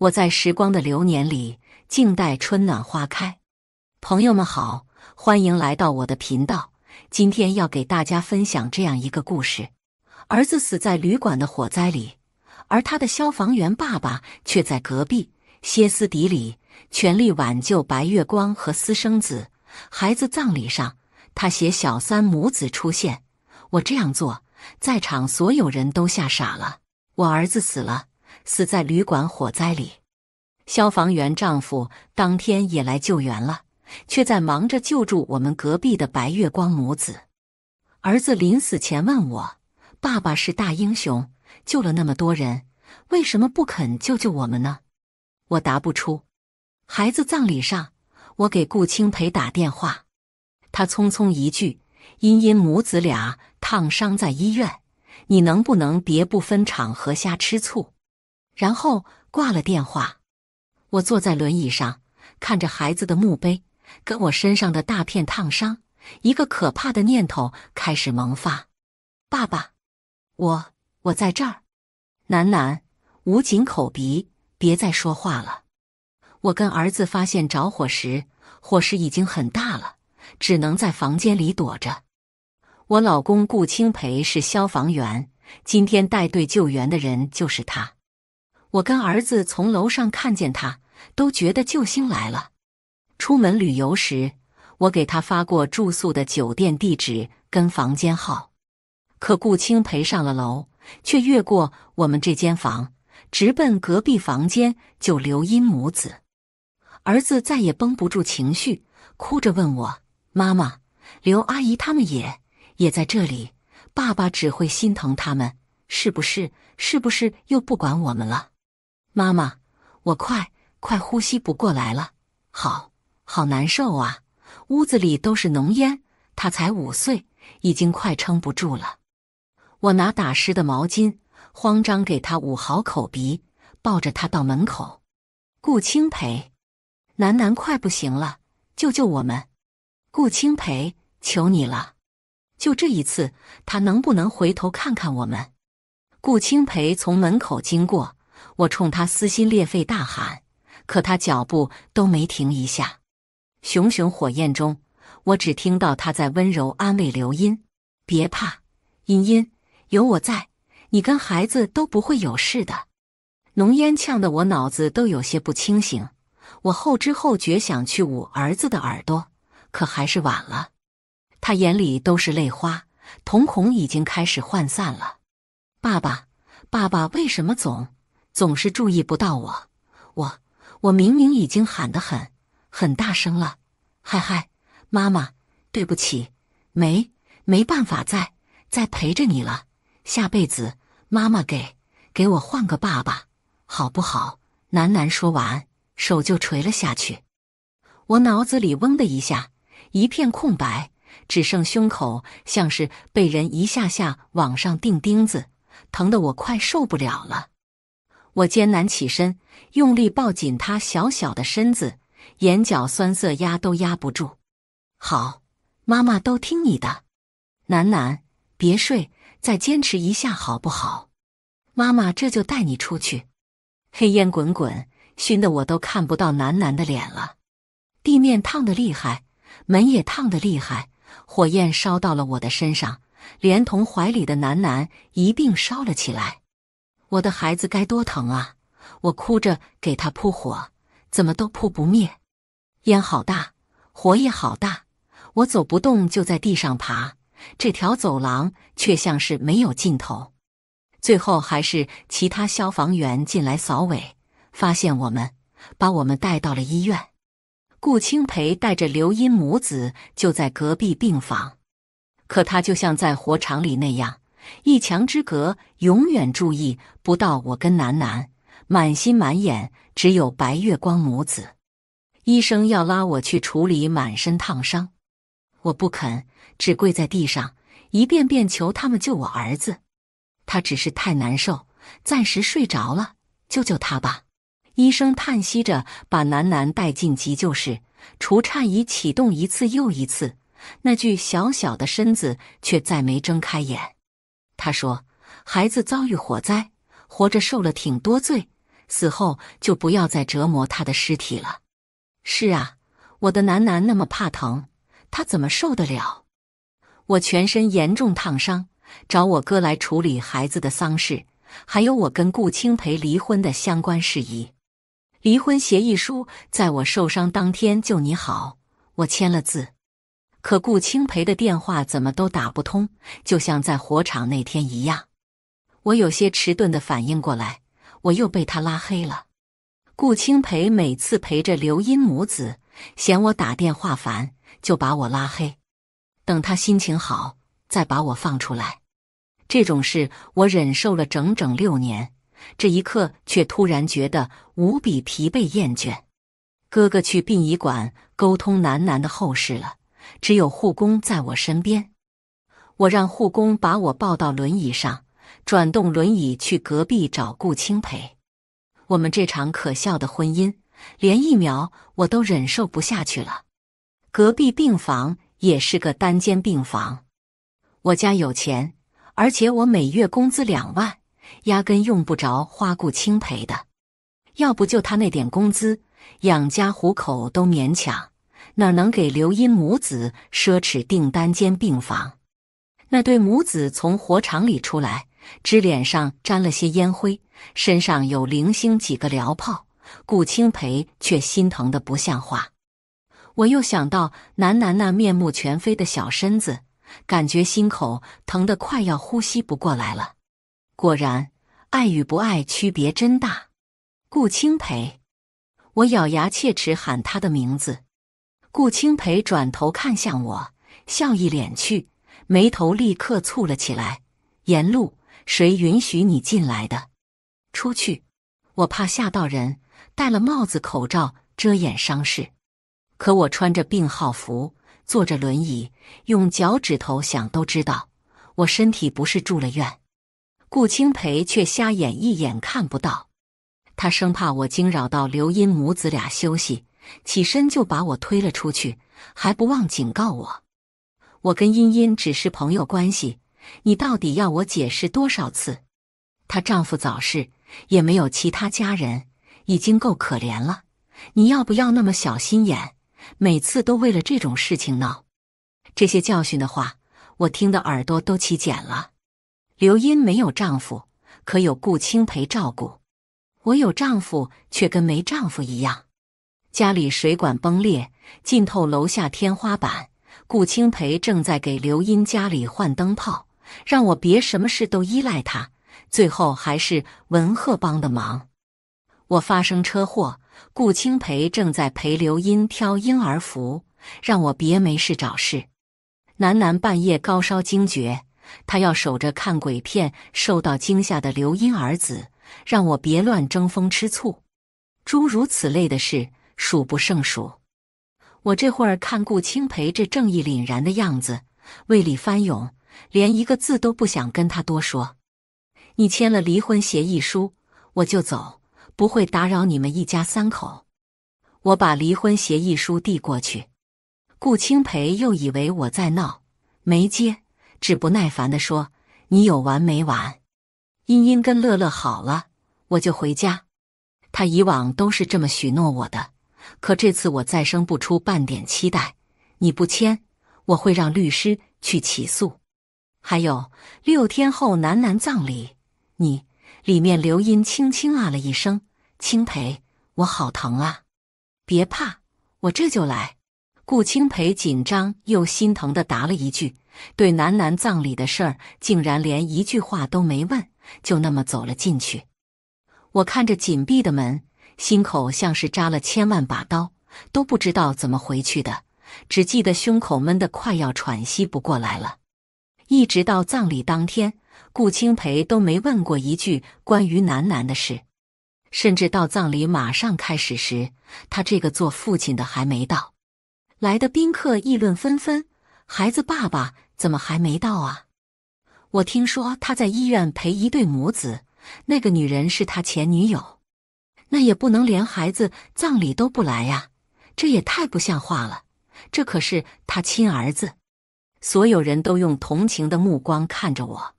我在时光的流年里静待春暖花开。朋友们好，欢迎来到我的频道。今天要给大家分享这样一个故事：儿子死在旅馆的火灾里，而他的消防员爸爸却在隔壁歇斯底里，全力挽救白月光和私生子。孩子葬礼上，他携小三母子出现。我这样做，在场所有人都吓傻了。我儿子死了。死在旅馆火灾里，消防员丈夫当天也来救援了，却在忙着救助我们隔壁的白月光母子。儿子临死前问我：“爸爸是大英雄，救了那么多人，为什么不肯救救我们呢？”我答不出。孩子葬礼上，我给顾清培打电话，他匆匆一句：“茵茵母子俩烫伤在医院，你能不能别不分场合瞎吃醋？”然后挂了电话，我坐在轮椅上，看着孩子的墓碑，跟我身上的大片烫伤，一个可怕的念头开始萌发。爸爸，我我在这儿。楠楠，捂紧口鼻，别再说话了。我跟儿子发现着火时，火势已经很大了，只能在房间里躲着。我老公顾清培是消防员，今天带队救援的人就是他。我跟儿子从楼上看见他，都觉得救星来了。出门旅游时，我给他发过住宿的酒店地址跟房间号。可顾青陪上了楼，却越过我们这间房，直奔隔壁房间，救刘音母子。儿子再也绷不住情绪，哭着问我：“妈妈，刘阿姨他们也也在这里？爸爸只会心疼他们，是不是？是不是又不管我们了？”妈妈，我快快呼吸不过来了，好好难受啊！屋子里都是浓烟，他才五岁，已经快撑不住了。我拿打湿的毛巾，慌张给他捂好口鼻，抱着他到门口。顾清培，楠楠快不行了，救救我们！顾清培，求你了，就这一次，他能不能回头看看我们？顾清培从门口经过。我冲他撕心裂肺大喊，可他脚步都没停一下。熊熊火焰中，我只听到他在温柔安慰刘音：“别怕，茵茵，有我在，你跟孩子都不会有事的。”浓烟呛得我脑子都有些不清醒，我后知后觉想去捂儿子的耳朵，可还是晚了。他眼里都是泪花，瞳孔已经开始涣散了。“爸爸，爸爸，为什么总……”总是注意不到我，我我明明已经喊得很很大声了，嗨嗨，妈妈，对不起，没没办法再再陪着你了，下辈子妈妈给给我换个爸爸好不好？楠楠说完，手就垂了下去。我脑子里嗡的一下，一片空白，只剩胸口像是被人一下下往上钉钉子，疼得我快受不了了。我艰难起身，用力抱紧他小小的身子，眼角酸涩压都压不住。好，妈妈都听你的，楠楠，别睡，再坚持一下好不好？妈妈这就带你出去。黑烟滚滚，熏得我都看不到楠楠的脸了。地面烫的厉害，门也烫的厉害，火焰烧到了我的身上，连同怀里的楠楠一并烧了起来。我的孩子该多疼啊！我哭着给他扑火，怎么都扑不灭，烟好大，火也好大，我走不动，就在地上爬。这条走廊却像是没有尽头。最后还是其他消防员进来扫尾，发现我们，把我们带到了医院。顾青培带着刘英母子就在隔壁病房，可他就像在火场里那样。一墙之隔，永远注意不到我跟楠楠，满心满眼只有白月光母子。医生要拉我去处理满身烫伤，我不肯，只跪在地上一遍遍求他们救我儿子。他只是太难受，暂时睡着了，救救他吧！医生叹息着把楠楠带进急救室，除颤仪启动一次又一次，那具小小的身子却再没睁开眼。他说：“孩子遭遇火灾，活着受了挺多罪，死后就不要再折磨他的尸体了。”是啊，我的楠楠那么怕疼，他怎么受得了？我全身严重烫伤，找我哥来处理孩子的丧事，还有我跟顾青培离婚的相关事宜。离婚协议书在我受伤当天就拟好，我签了字。可顾清培的电话怎么都打不通，就像在火场那天一样。我有些迟钝的反应过来，我又被他拉黑了。顾清培每次陪着刘音母子，嫌我打电话烦，就把我拉黑。等他心情好，再把我放出来。这种事我忍受了整整六年，这一刻却突然觉得无比疲惫厌倦。哥哥去殡仪馆沟通楠楠的后事了。只有护工在我身边，我让护工把我抱到轮椅上，转动轮椅去隔壁找顾青培。我们这场可笑的婚姻，连一秒我都忍受不下去了。隔壁病房也是个单间病房，我家有钱，而且我每月工资两万，压根用不着花顾青培的。要不就他那点工资，养家糊口都勉强。哪能给刘英母子奢侈订单间病房？那对母子从火场里出来，只脸上沾了些烟灰，身上有零星几个燎泡。顾清培却心疼的不像话。我又想到楠楠那面目全非的小身子，感觉心口疼得快要呼吸不过来了。果然，爱与不爱区别真大。顾清培，我咬牙切齿喊他的名字。顾清培转头看向我，笑意敛去，眉头立刻蹙了起来。言路，谁允许你进来的？出去！我怕吓到人，戴了帽子、口罩遮掩伤势。可我穿着病号服，坐着轮椅，用脚趾头想都知道，我身体不是住了院。顾清培却瞎眼，一眼看不到。他生怕我惊扰到刘音母子俩休息。起身就把我推了出去，还不忘警告我：“我跟茵茵只是朋友关系，你到底要我解释多少次？”她丈夫早逝，也没有其他家人，已经够可怜了。你要不要那么小心眼，每次都为了这种事情闹？这些教训的话，我听得耳朵都起茧了。刘茵没有丈夫，可有顾青陪照顾；我有丈夫，却跟没丈夫一样。家里水管崩裂，浸透楼下天花板。顾青培正在给刘英家里换灯泡，让我别什么事都依赖他。最后还是文赫帮的忙。我发生车祸，顾青培正在陪刘英挑婴儿服，让我别没事找事。楠楠半夜高烧惊厥，他要守着看鬼片，受到惊吓的刘英儿子，让我别乱争风吃醋。诸如此类的事。数不胜数。我这会儿看顾清培这正义凛然的样子，胃里翻涌，连一个字都不想跟他多说。你签了离婚协议书，我就走，不会打扰你们一家三口。我把离婚协议书递过去，顾清培又以为我在闹，没接，只不耐烦地说：“你有完没完？茵茵跟乐乐好了，我就回家。”他以往都是这么许诺我的。可这次我再生不出半点期待。你不签，我会让律师去起诉。还有六天后楠楠葬礼，你里面刘音，轻轻啊了一声。青培，我好疼啊！别怕，我这就来。顾青培紧张又心疼的答了一句，对楠楠葬礼的事儿竟然连一句话都没问，就那么走了进去。我看着紧闭的门。心口像是扎了千万把刀，都不知道怎么回去的，只记得胸口闷得快要喘息不过来了。一直到葬礼当天，顾青培都没问过一句关于楠楠的事，甚至到葬礼马上开始时，他这个做父亲的还没到。来的宾客议论纷纷：“孩子爸爸怎么还没到啊？”我听说他在医院陪一对母子，那个女人是他前女友。那也不能连孩子葬礼都不来呀，这也太不像话了！这可是他亲儿子。所有人都用同情的目光看着我，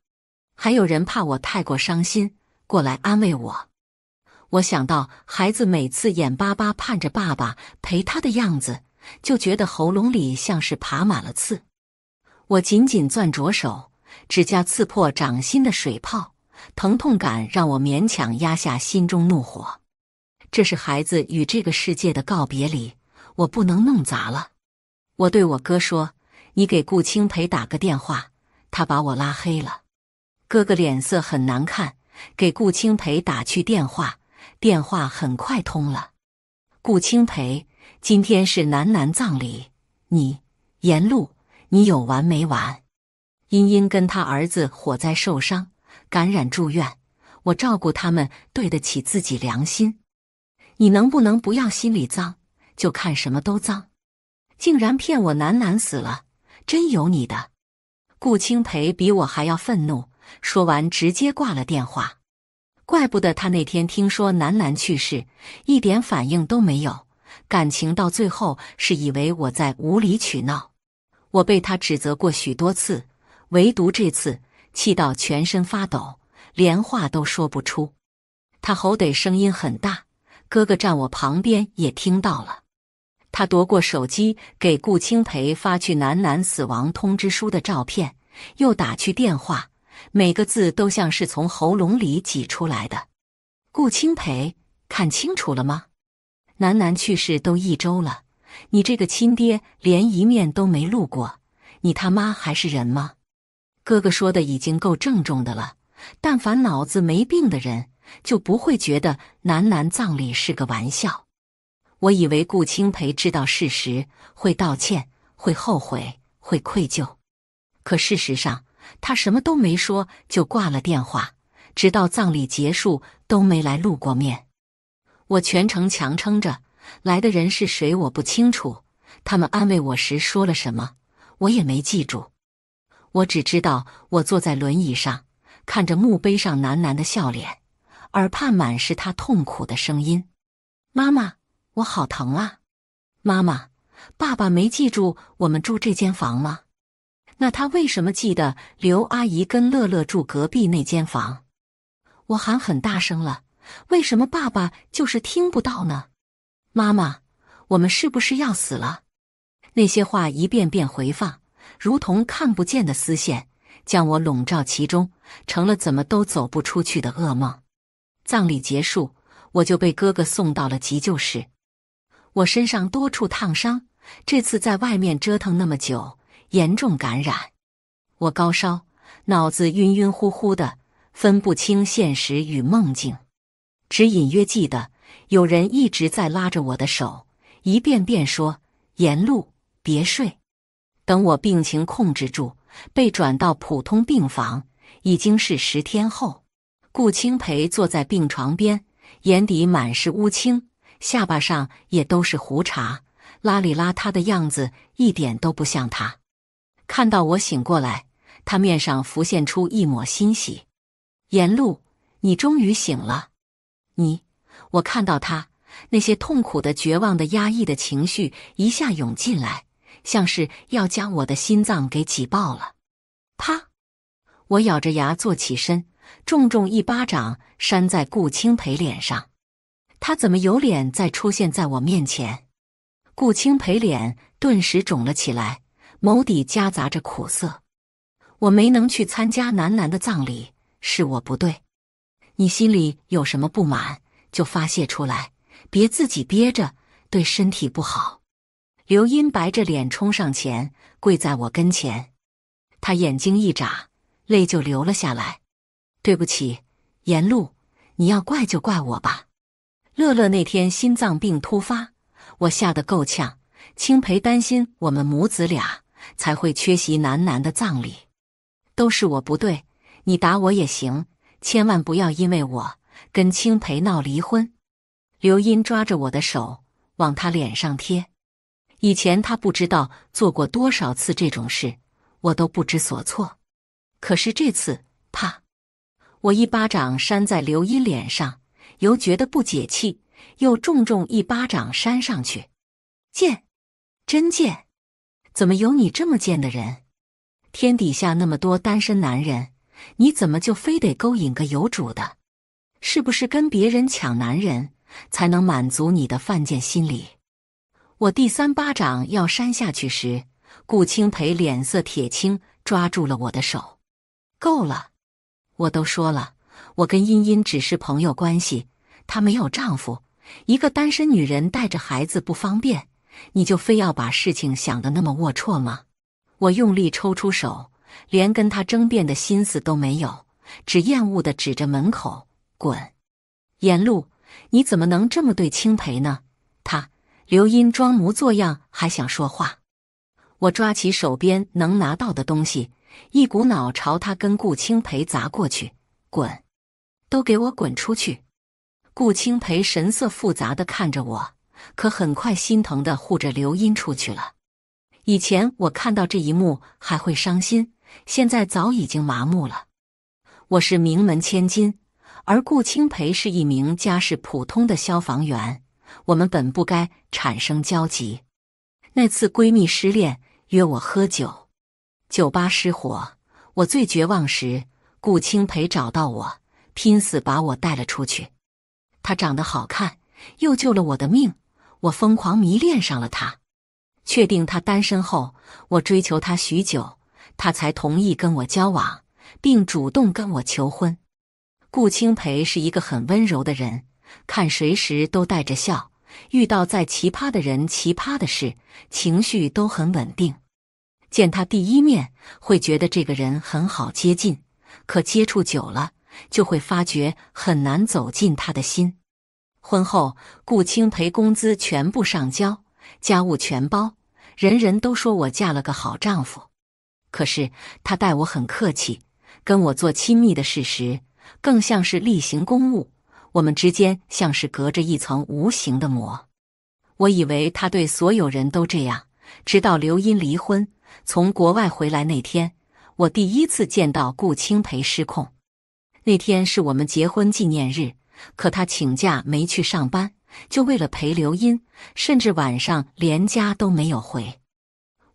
还有人怕我太过伤心，过来安慰我。我想到孩子每次眼巴巴盼着爸爸陪他的样子，就觉得喉咙里像是爬满了刺。我紧紧攥着手，指甲刺破掌心的水泡，疼痛感让我勉强压下心中怒火。这是孩子与这个世界的告别礼，我不能弄砸了。我对我哥说：“你给顾青培打个电话，他把我拉黑了。”哥哥脸色很难看，给顾青培打去电话，电话很快通了。顾青培，今天是楠楠葬礼，你严路，你有完没完？茵茵跟他儿子火灾受伤，感染住院，我照顾他们，对得起自己良心。你能不能不要心里脏，就看什么都脏？竟然骗我，楠楠死了，真有你的！顾青培比我还要愤怒，说完直接挂了电话。怪不得他那天听说楠楠去世，一点反应都没有，感情到最后是以为我在无理取闹。我被他指责过许多次，唯独这次气到全身发抖，连话都说不出。他吼得声音很大。哥哥站我旁边也听到了，他夺过手机给顾清培发去楠楠死亡通知书的照片，又打去电话，每个字都像是从喉咙里挤出来的。顾清培，看清楚了吗？楠楠去世都一周了，你这个亲爹连一面都没露过，你他妈还是人吗？哥哥说的已经够郑重的了，但凡脑子没病的人。就不会觉得楠楠葬礼是个玩笑。我以为顾清培知道事实，会道歉，会后悔，会愧疚。可事实上，他什么都没说就挂了电话，直到葬礼结束都没来露过面。我全程强撑着，来的人是谁我不清楚，他们安慰我时说了什么我也没记住。我只知道，我坐在轮椅上，看着墓碑上楠楠的笑脸。耳畔满是他痛苦的声音：“妈妈，我好疼啊！妈妈，爸爸没记住我们住这间房吗？那他为什么记得刘阿姨跟乐乐住隔壁那间房？我喊很大声了，为什么爸爸就是听不到呢？妈妈，我们是不是要死了？”那些话一遍遍回放，如同看不见的丝线，将我笼罩其中，成了怎么都走不出去的噩梦。葬礼结束，我就被哥哥送到了急救室。我身上多处烫伤，这次在外面折腾那么久，严重感染，我高烧，脑子晕晕乎乎的，分不清现实与梦境，只隐约记得有人一直在拉着我的手，一遍遍说：“沿路别睡。”等我病情控制住，被转到普通病房，已经是十天后。顾青培坐在病床边，眼底满是乌青，下巴上也都是胡茬，邋里邋遢的样子一点都不像他。看到我醒过来，他面上浮现出一抹欣喜：“颜露，你终于醒了。”你，我看到他那些痛苦的、绝望的、压抑的情绪一下涌进来，像是要将我的心脏给挤爆了。啪！我咬着牙坐起身。重重一巴掌扇在顾青培脸上，他怎么有脸再出现在我面前？顾青培脸顿时肿了起来，眸底夹杂着苦涩。我没能去参加楠楠的葬礼，是我不对。你心里有什么不满，就发泄出来，别自己憋着，对身体不好。刘音白着脸冲上前，跪在我跟前，他眼睛一眨，泪就流了下来。对不起，严露，你要怪就怪我吧。乐乐那天心脏病突发，我吓得够呛。青培担心我们母子俩，才会缺席楠楠的葬礼。都是我不对，你打我也行，千万不要因为我跟青培闹离婚。刘英抓着我的手往他脸上贴，以前他不知道做过多少次这种事，我都不知所措。可是这次，他。我一巴掌扇在刘一脸上，犹觉得不解气，又重重一巴掌扇上去。贱，真贱！怎么有你这么贱的人？天底下那么多单身男人，你怎么就非得勾引个有主的？是不是跟别人抢男人，才能满足你的犯贱心理？我第三巴掌要扇下去时，顾青培脸色铁青，抓住了我的手。够了。我都说了，我跟茵茵只是朋友关系，她没有丈夫，一个单身女人带着孩子不方便。你就非要把事情想的那么龌龊吗？我用力抽出手，连跟他争辩的心思都没有，只厌恶的指着门口滚。言露，你怎么能这么对青培呢？他刘英装模作样还想说话，我抓起手边能拿到的东西。一股脑朝他跟顾青培砸过去，滚，都给我滚出去！顾青培神色复杂的看着我，可很快心疼的护着刘音出去了。以前我看到这一幕还会伤心，现在早已经麻木了。我是名门千金，而顾青培是一名家世普通的消防员，我们本不该产生交集。那次闺蜜失恋，约我喝酒。酒吧失火，我最绝望时，顾清培找到我，拼死把我带了出去。他长得好看，又救了我的命，我疯狂迷恋上了他。确定他单身后，我追求他许久，他才同意跟我交往，并主动跟我求婚。顾清培是一个很温柔的人，看谁时都带着笑，遇到再奇葩的人、奇葩的事，情绪都很稳定。见他第一面，会觉得这个人很好接近，可接触久了，就会发觉很难走进他的心。婚后，顾青培工资全部上交，家务全包，人人都说我嫁了个好丈夫。可是他待我很客气，跟我做亲密的事时，更像是例行公务。我们之间像是隔着一层无形的膜。我以为他对所有人都这样，直到刘英离婚。从国外回来那天，我第一次见到顾清培失控。那天是我们结婚纪念日，可他请假没去上班，就为了陪刘音，甚至晚上连家都没有回。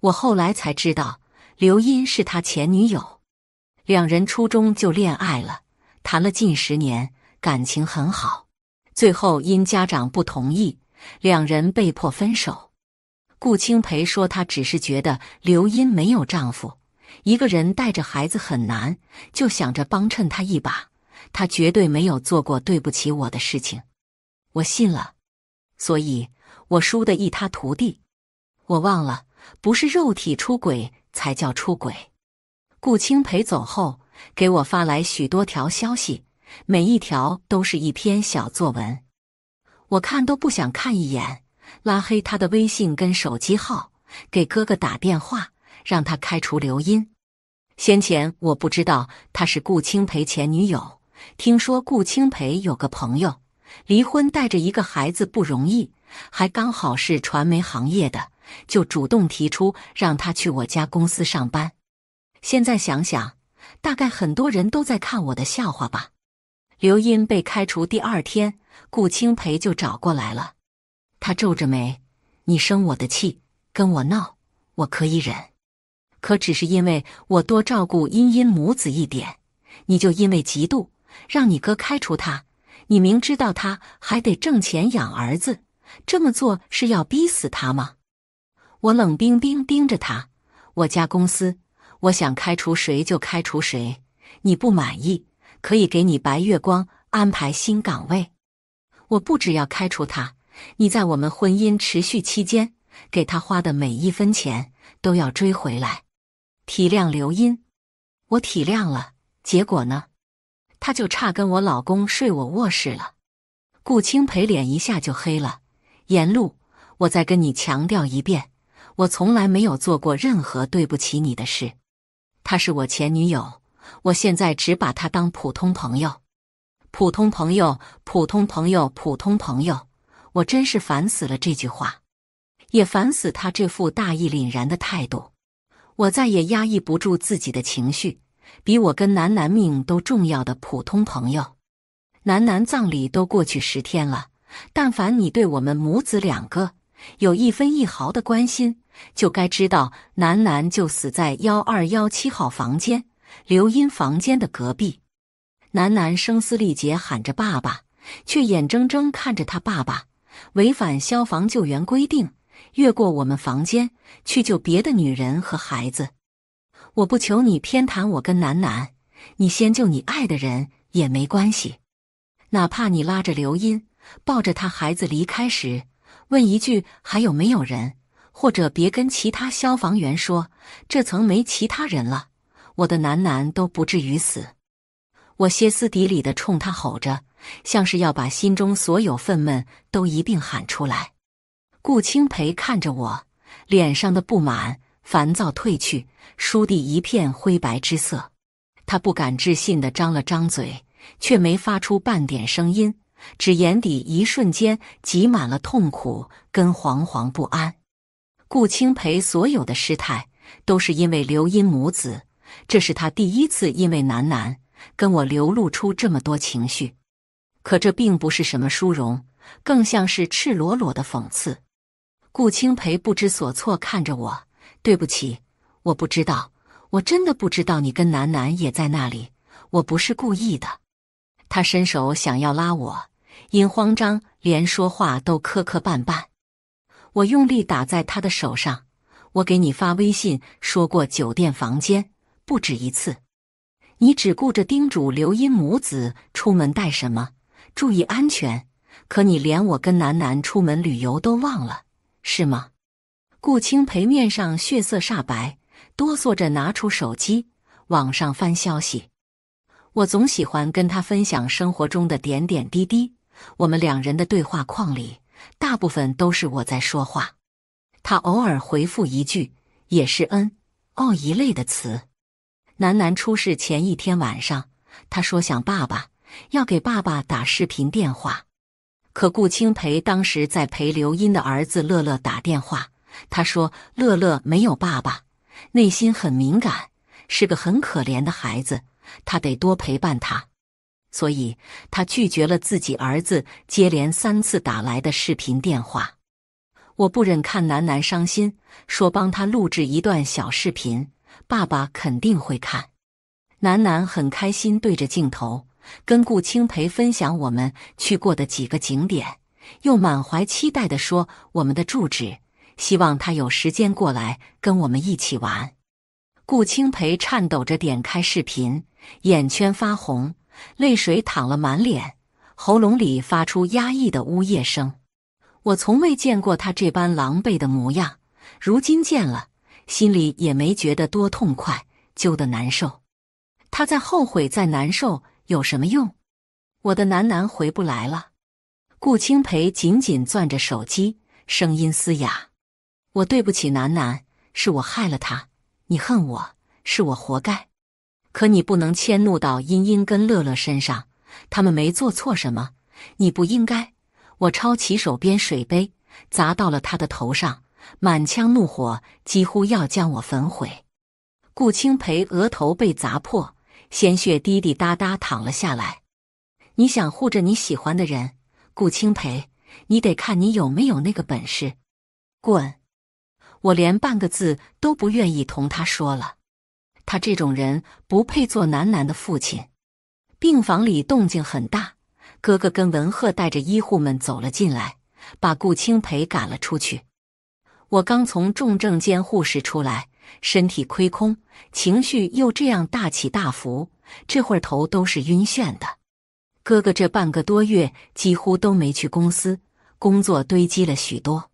我后来才知道，刘音是他前女友，两人初中就恋爱了，谈了近十年，感情很好。最后因家长不同意，两人被迫分手。顾清培说：“他只是觉得刘音没有丈夫，一个人带着孩子很难，就想着帮衬他一把。他绝对没有做过对不起我的事情，我信了。所以我输得一塌涂地。我忘了，不是肉体出轨才叫出轨。”顾清培走后，给我发来许多条消息，每一条都是一篇小作文，我看都不想看一眼。拉黑他的微信跟手机号，给哥哥打电话，让他开除刘音。先前我不知道他是顾青培前女友，听说顾青培有个朋友离婚带着一个孩子不容易，还刚好是传媒行业的，就主动提出让他去我家公司上班。现在想想，大概很多人都在看我的笑话吧。刘音被开除第二天，顾青培就找过来了。他皱着眉：“你生我的气，跟我闹，我可以忍。可只是因为我多照顾茵茵母子一点，你就因为嫉妒，让你哥开除他。你明知道他还得挣钱养儿子，这么做是要逼死他吗？”我冷冰冰盯着他：“我家公司，我想开除谁就开除谁。你不满意，可以给你白月光安排新岗位。我不只要开除他。”你在我们婚姻持续期间给他花的每一分钱都要追回来。体谅刘音，我体谅了。结果呢，他就差跟我老公睡我卧室了。顾青培脸一下就黑了。颜露，我再跟你强调一遍，我从来没有做过任何对不起你的事。她是我前女友，我现在只把她当普通朋友。普通朋友，普通朋友，普通朋友。我真是烦死了这句话，也烦死他这副大义凛然的态度。我再也压抑不住自己的情绪，比我跟楠楠命都重要的普通朋友，楠楠葬礼都过去十天了。但凡你对我们母子两个有一分一毫的关心，就该知道楠楠就死在幺二幺七号房间，刘英房间的隔壁。楠楠声嘶力竭喊着爸爸，却眼睁睁看着他爸爸。违反消防救援规定，越过我们房间去救别的女人和孩子。我不求你偏袒我跟楠楠，你先救你爱的人也没关系。哪怕你拉着刘英，抱着他孩子离开时，问一句还有没有人，或者别跟其他消防员说这层没其他人了，我的楠楠都不至于死。我歇斯底里的冲他吼着。像是要把心中所有愤懑都一并喊出来。顾清培看着我，脸上的不满、烦躁褪去，书地一片灰白之色。他不敢置信地张了张嘴，却没发出半点声音，只眼底一瞬间挤满了痛苦跟惶惶不安。顾清培所有的失态都是因为刘音母子，这是他第一次因为楠楠跟我流露出这么多情绪。可这并不是什么殊荣，更像是赤裸裸的讽刺。顾青培不知所措看着我，对不起，我不知道，我真的不知道你跟楠楠也在那里，我不是故意的。他伸手想要拉我，因慌张连说话都磕磕绊绊。我用力打在他的手上。我给你发微信说过酒店房间不止一次，你只顾着叮嘱刘英母子出门带什么。注意安全，可你连我跟楠楠出门旅游都忘了，是吗？顾青培面上血色煞白，哆嗦着拿出手机，网上翻消息。我总喜欢跟他分享生活中的点点滴滴，我们两人的对话框里，大部分都是我在说话，他偶尔回复一句也是“恩”“哦”一类的词。楠楠出事前一天晚上，他说想爸爸。要给爸爸打视频电话，可顾清培当时在陪刘英的儿子乐乐打电话。他说：“乐乐没有爸爸，内心很敏感，是个很可怜的孩子。他得多陪伴他。”所以，他拒绝了自己儿子接连三次打来的视频电话。我不忍看楠楠伤心，说帮他录制一段小视频，爸爸肯定会看。楠楠很开心，对着镜头。跟顾青培分享我们去过的几个景点，又满怀期待地说我们的住址，希望他有时间过来跟我们一起玩。顾青培颤抖着点开视频，眼圈发红，泪水淌了满脸，喉咙里发出压抑的呜咽声。我从未见过他这般狼狈的模样，如今见了，心里也没觉得多痛快，揪得难受。他在后悔，在难受。有什么用？我的楠楠回不来了。顾清培紧紧攥着手机，声音嘶哑：“我对不起楠楠，是我害了他。你恨我，是我活该。可你不能迁怒到茵茵跟乐乐身上，他们没做错什么，你不应该。”我抄起手边水杯，砸到了他的头上，满腔怒火几乎要将我焚毁。顾清培额头被砸破。鲜血滴滴答答淌了下来。你想护着你喜欢的人，顾清培，你得看你有没有那个本事。滚！我连半个字都不愿意同他说了。他这种人不配做楠楠的父亲。病房里动静很大，哥哥跟文赫带着医护们走了进来，把顾清培赶了出去。我刚从重症监护室出来，身体亏空。情绪又这样大起大伏，这会儿头都是晕眩的。哥哥这半个多月几乎都没去公司，工作堆积了许多。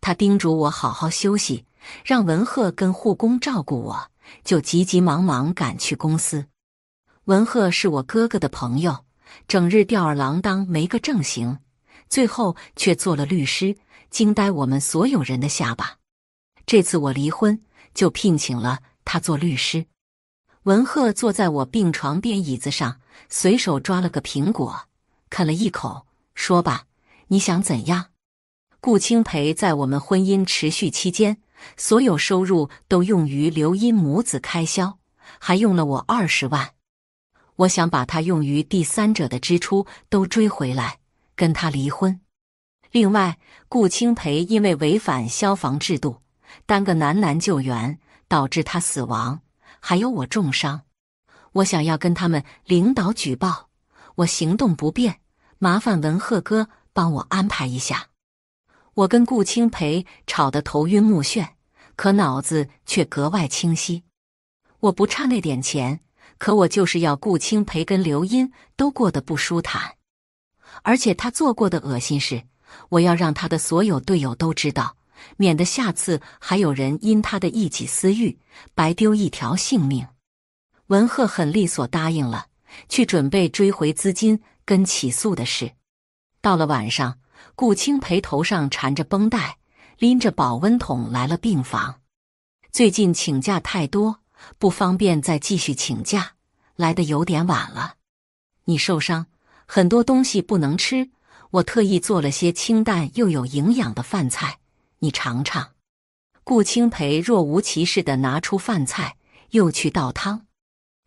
他叮嘱我好好休息，让文赫跟护工照顾我，就急急忙忙赶去公司。文赫是我哥哥的朋友，整日吊儿郎当没个正形，最后却做了律师，惊呆我们所有人的下巴。这次我离婚，就聘请了。他做律师。文鹤坐在我病床边椅子上，随手抓了个苹果，啃了一口，说：“吧，你想怎样？”顾清培在我们婚姻持续期间，所有收入都用于刘英母子开销，还用了我二十万。我想把他用于第三者的支出都追回来，跟他离婚。另外，顾清培因为违反消防制度，耽搁男难救援。导致他死亡，还有我重伤。我想要跟他们领导举报，我行动不便，麻烦文鹤哥帮我安排一下。我跟顾青培吵得头晕目眩，可脑子却格外清晰。我不差那点钱，可我就是要顾青培跟刘音都过得不舒坦。而且他做过的恶心事，我要让他的所有队友都知道。免得下次还有人因他的一己私欲白丢一条性命。文赫很利索答应了，去准备追回资金跟起诉的事。到了晚上，顾青培头上缠着绷带，拎着保温桶来了病房。最近请假太多，不方便再继续请假，来的有点晚了。你受伤，很多东西不能吃，我特意做了些清淡又有营养的饭菜。你尝尝，顾青培若无其事的拿出饭菜，又去倒汤。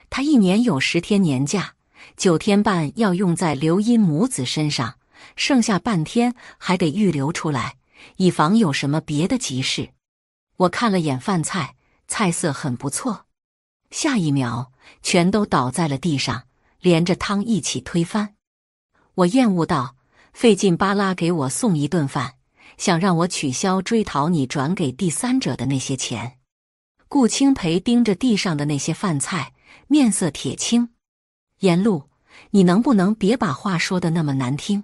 他一年有十天年假，九天半要用在刘音母子身上，剩下半天还得预留出来，以防有什么别的急事。我看了眼饭菜，菜色很不错，下一秒全都倒在了地上，连着汤一起推翻。我厌恶道：“费劲巴拉给我送一顿饭。”想让我取消追讨你转给第三者的那些钱？顾青培盯着地上的那些饭菜，面色铁青。严路，你能不能别把话说的那么难听？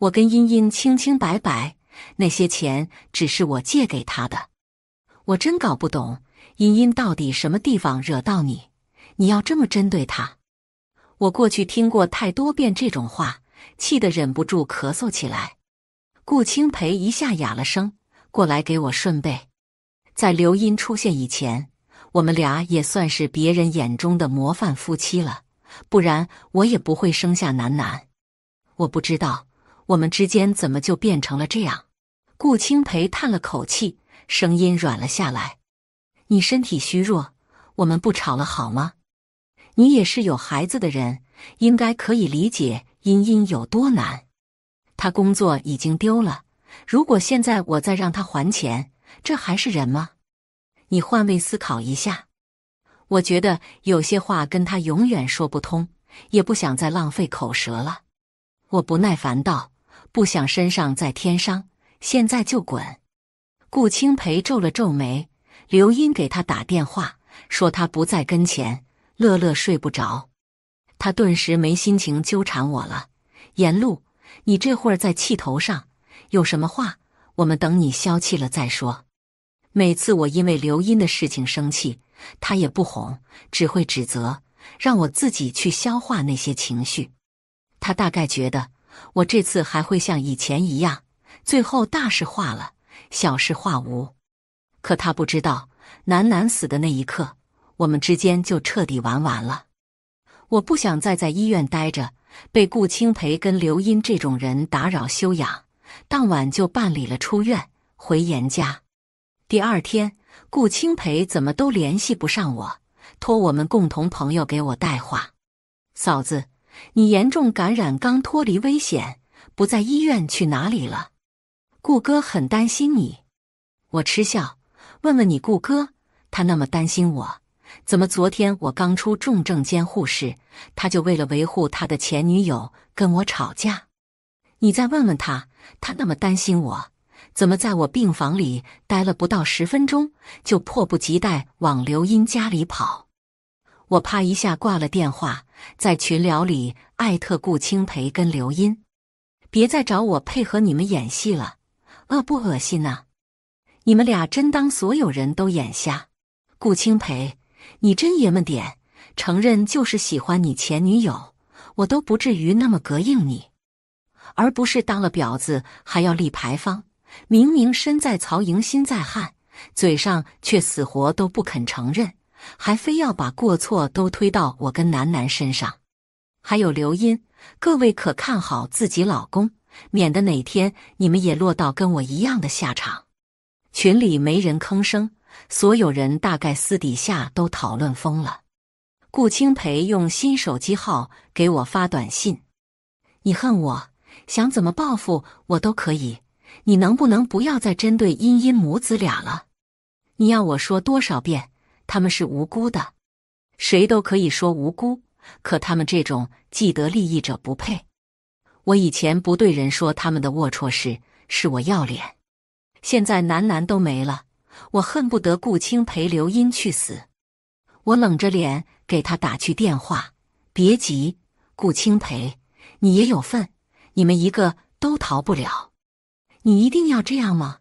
我跟茵茵清清白白，那些钱只是我借给他的。我真搞不懂，茵茵到底什么地方惹到你，你要这么针对他？我过去听过太多遍这种话，气得忍不住咳嗽起来。顾青培一下哑了声，过来给我顺背。在刘英出现以前，我们俩也算是别人眼中的模范夫妻了，不然我也不会生下楠楠。我不知道我们之间怎么就变成了这样。顾青培叹了口气，声音软了下来：“你身体虚弱，我们不吵了好吗？你也是有孩子的人，应该可以理解茵茵有多难。”他工作已经丢了，如果现在我再让他还钱，这还是人吗？你换位思考一下，我觉得有些话跟他永远说不通，也不想再浪费口舌了。我不耐烦道：“不想身上再添伤，现在就滚。”顾青培皱了皱眉，刘英给他打电话说他不在跟前，乐乐睡不着，他顿时没心情纠缠我了。沿路。你这会儿在气头上，有什么话，我们等你消气了再说。每次我因为刘音的事情生气，他也不哄，只会指责，让我自己去消化那些情绪。他大概觉得我这次还会像以前一样，最后大事化了，小事化无。可他不知道，楠楠死的那一刻，我们之间就彻底玩完了。我不想再在医院待着。被顾清培跟刘英这种人打扰休养，当晚就办理了出院，回严家。第二天，顾清培怎么都联系不上我，托我们共同朋友给我带话：“嫂子，你严重感染刚脱离危险，不在医院去哪里了？”顾哥很担心你。我嗤笑，问问你顾哥，他那么担心我。怎么？昨天我刚出重症监护室，他就为了维护他的前女友跟我吵架。你再问问他，他那么担心我，怎么在我病房里待了不到十分钟，就迫不及待往刘音家里跑？我啪一下挂了电话，在群聊里艾特顾青培跟刘音，别再找我配合你们演戏了，恶不恶心啊？你们俩真当所有人都眼瞎？顾青培。你真爷们点，承认就是喜欢你前女友，我都不至于那么膈应你，而不是当了婊子还要立牌坊。明明身在曹营心在汉，嘴上却死活都不肯承认，还非要把过错都推到我跟楠楠身上。还有刘音，各位可看好自己老公，免得哪天你们也落到跟我一样的下场。群里没人吭声。所有人大概私底下都讨论疯了。顾青培用新手机号给我发短信：“你恨我，想怎么报复我都可以，你能不能不要再针对茵茵母子俩了？你要我说多少遍，他们是无辜的，谁都可以说无辜，可他们这种既得利益者不配。我以前不对人说他们的龌龊事，是我要脸。现在楠楠都没了。”我恨不得顾青裴刘音去死，我冷着脸给他打去电话。别急，顾青裴，你也有份，你们一个都逃不了。你一定要这样吗？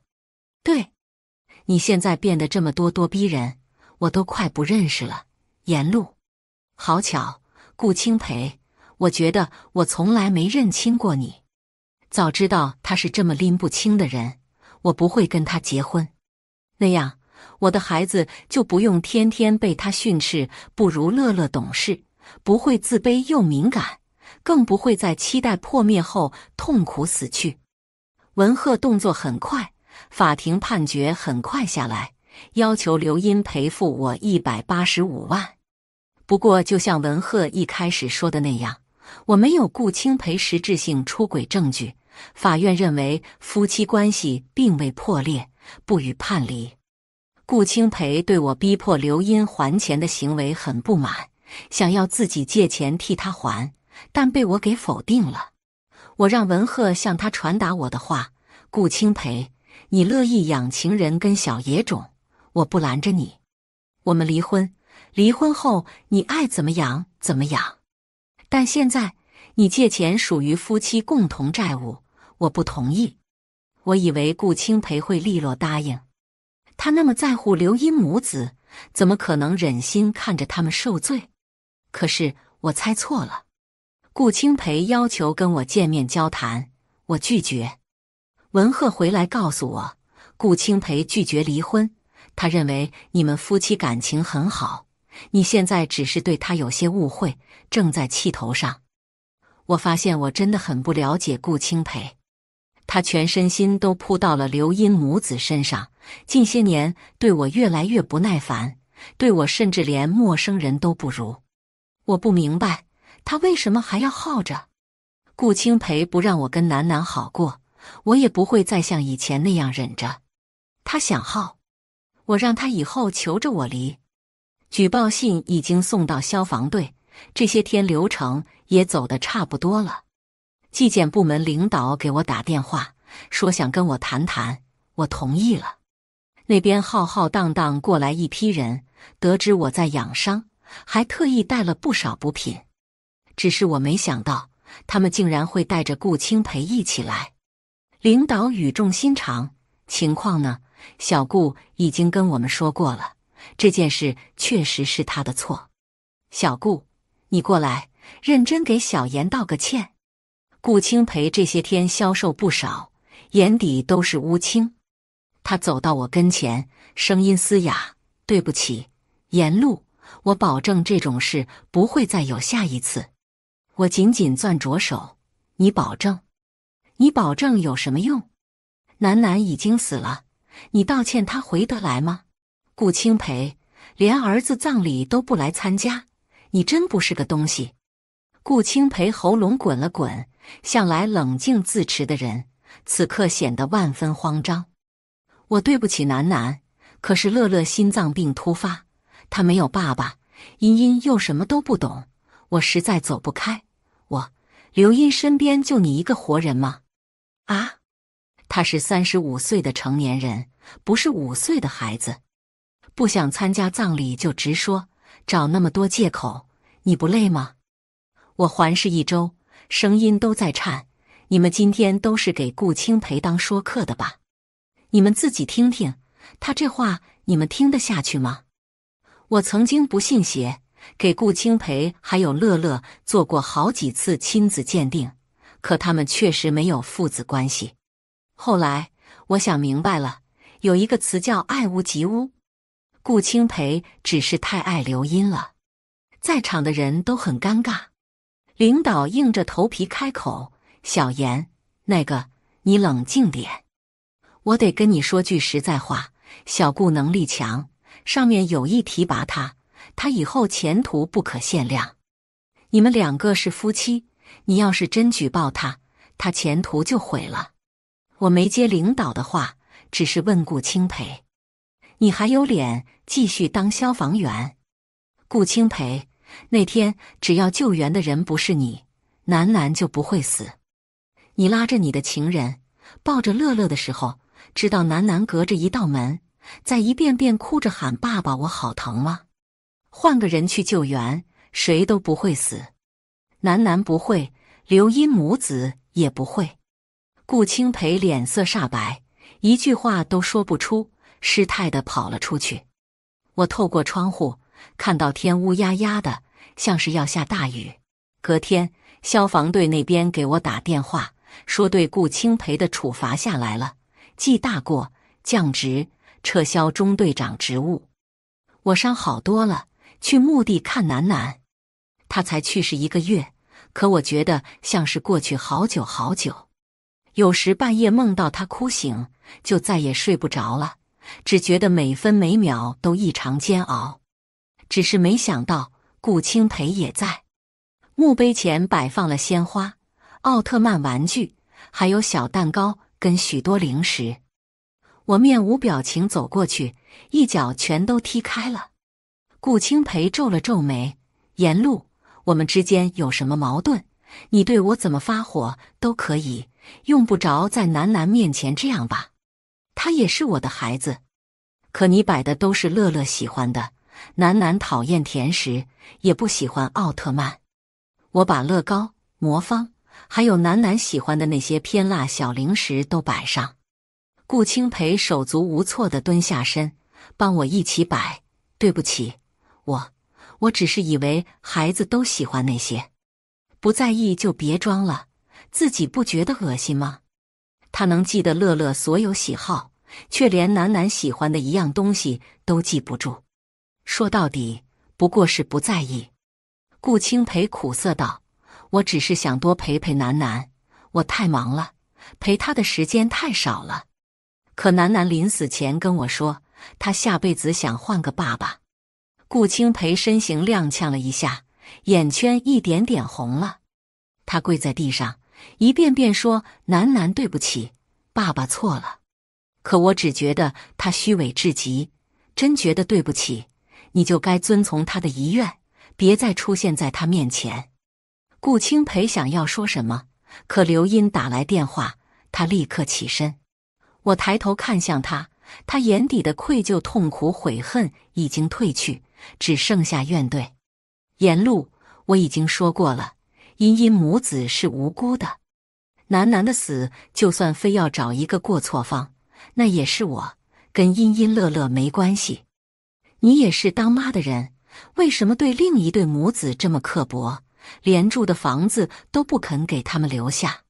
对，你现在变得这么咄咄逼人，我都快不认识了。言路，好巧，顾青裴，我觉得我从来没认清过你。早知道他是这么拎不清的人，我不会跟他结婚。那样，我的孩子就不用天天被他训斥，不如乐乐懂事，不会自卑又敏感，更不会在期待破灭后痛苦死去。文赫动作很快，法庭判决很快下来，要求刘音赔付我一百八十五万。不过，就像文赫一开始说的那样，我没有顾清培实质性出轨证据，法院认为夫妻关系并未破裂。不予判离。顾青培对我逼迫刘音还钱的行为很不满，想要自己借钱替他还，但被我给否定了。我让文赫向他传达我的话：顾青培，你乐意养情人跟小野种，我不拦着你。我们离婚，离婚后你爱怎么养怎么养。但现在你借钱属于夫妻共同债务，我不同意。我以为顾清培会利落答应，他那么在乎刘英母子，怎么可能忍心看着他们受罪？可是我猜错了，顾清培要求跟我见面交谈，我拒绝。文赫回来告诉我，顾清培拒绝离婚，他认为你们夫妻感情很好，你现在只是对他有些误会，正在气头上。我发现我真的很不了解顾清培。他全身心都扑到了刘英母子身上，近些年对我越来越不耐烦，对我甚至连陌生人都不如。我不明白他为什么还要耗着。顾青培不让我跟楠楠好过，我也不会再像以前那样忍着。他想耗，我让他以后求着我离。举报信已经送到消防队，这些天流程也走得差不多了。纪检部门领导给我打电话，说想跟我谈谈，我同意了。那边浩浩荡荡过来一批人，得知我在养伤，还特意带了不少补品。只是我没想到，他们竟然会带着顾青培一起来。领导语重心长：“情况呢？小顾已经跟我们说过了，这件事确实是他的错。小顾，你过来，认真给小严道个歉。”顾青培这些天消瘦不少，眼底都是乌青。他走到我跟前，声音嘶哑：“对不起，言露，我保证这种事不会再有下一次。”我紧紧攥着手：“你保证？你保证有什么用？楠楠已经死了，你道歉他回得来吗？”顾青培连儿子葬礼都不来参加，你真不是个东西！顾青培喉咙滚了滚。向来冷静自持的人，此刻显得万分慌张。我对不起楠楠，可是乐乐心脏病突发，他没有爸爸，茵茵又什么都不懂，我实在走不开。我，刘茵身边就你一个活人吗？啊，他是三十五岁的成年人，不是五岁的孩子。不想参加葬礼就直说，找那么多借口，你不累吗？我环视一周。声音都在颤，你们今天都是给顾清培当说客的吧？你们自己听听，他这话你们听得下去吗？我曾经不信邪，给顾清培还有乐乐做过好几次亲子鉴定，可他们确实没有父子关系。后来我想明白了，有一个词叫“爱屋及乌”，顾清培只是太爱刘音了。在场的人都很尴尬。领导硬着头皮开口：“小严，那个，你冷静点，我得跟你说句实在话。小顾能力强，上面有意提拔他，他以后前途不可限量。你们两个是夫妻，你要是真举报他，他前途就毁了。我没接领导的话，只是问顾清培：你还有脸继续当消防员？顾清培。”那天，只要救援的人不是你，楠楠就不会死。你拉着你的情人，抱着乐乐的时候，知道楠楠隔着一道门，在一遍遍哭着喊“爸爸，我好疼”吗？换个人去救援，谁都不会死。楠楠不会，刘英母子也不会。顾清培脸色煞白，一句话都说不出，失态的跑了出去。我透过窗户看到天乌压压的。像是要下大雨。隔天，消防队那边给我打电话，说对顾青培的处罚下来了，记大过、降职、撤销中队长职务。我伤好多了，去墓地看楠楠，他才去世一个月，可我觉得像是过去好久好久。有时半夜梦到他哭醒，就再也睡不着了，只觉得每分每秒都异常煎熬。只是没想到。顾清培也在墓碑前摆放了鲜花、奥特曼玩具，还有小蛋糕跟许多零食。我面无表情走过去，一脚全都踢开了。顾清培皱了皱眉：“言路，我们之间有什么矛盾？你对我怎么发火都可以，用不着在楠楠面前这样吧？他也是我的孩子，可你摆的都是乐乐喜欢的。”楠楠讨厌甜食，也不喜欢奥特曼。我把乐高、魔方，还有楠楠喜欢的那些偏辣小零食都摆上。顾青培手足无措地蹲下身，帮我一起摆。对不起，我我只是以为孩子都喜欢那些，不在意就别装了，自己不觉得恶心吗？他能记得乐乐所有喜好，却连楠楠喜欢的一样东西都记不住。说到底不过是不在意，顾清培苦涩道：“我只是想多陪陪楠楠，我太忙了，陪他的时间太少了。可楠楠临死前跟我说，他下辈子想换个爸爸。”顾清培身形踉跄了一下，眼圈一点点红了。他跪在地上，一遍遍说：“楠楠，对不起，爸爸错了。”可我只觉得他虚伪至极，真觉得对不起。你就该遵从他的遗愿，别再出现在他面前。顾清培想要说什么，可刘音打来电话，他立刻起身。我抬头看向他，他眼底的愧疚、痛苦、悔恨已经褪去，只剩下怨怼。言路，我已经说过了，茵茵母子是无辜的。楠楠的死，就算非要找一个过错方，那也是我，跟茵茵乐乐没关系。你也是当妈的人，为什么对另一对母子这么刻薄？连住的房子都不肯给他们留下。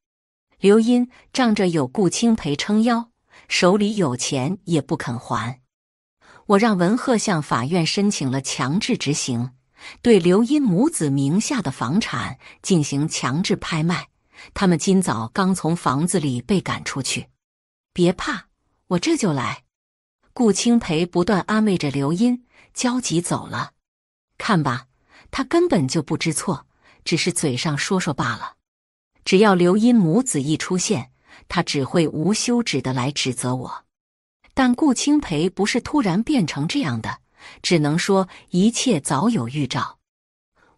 刘英仗着有顾清培撑腰，手里有钱也不肯还。我让文赫向法院申请了强制执行，对刘英母子名下的房产进行强制拍卖。他们今早刚从房子里被赶出去。别怕，我这就来。顾青培不断安慰着刘音，焦急走了。看吧，他根本就不知错，只是嘴上说说罢了。只要刘音母子一出现，他只会无休止的来指责我。但顾青培不是突然变成这样的，只能说一切早有预兆。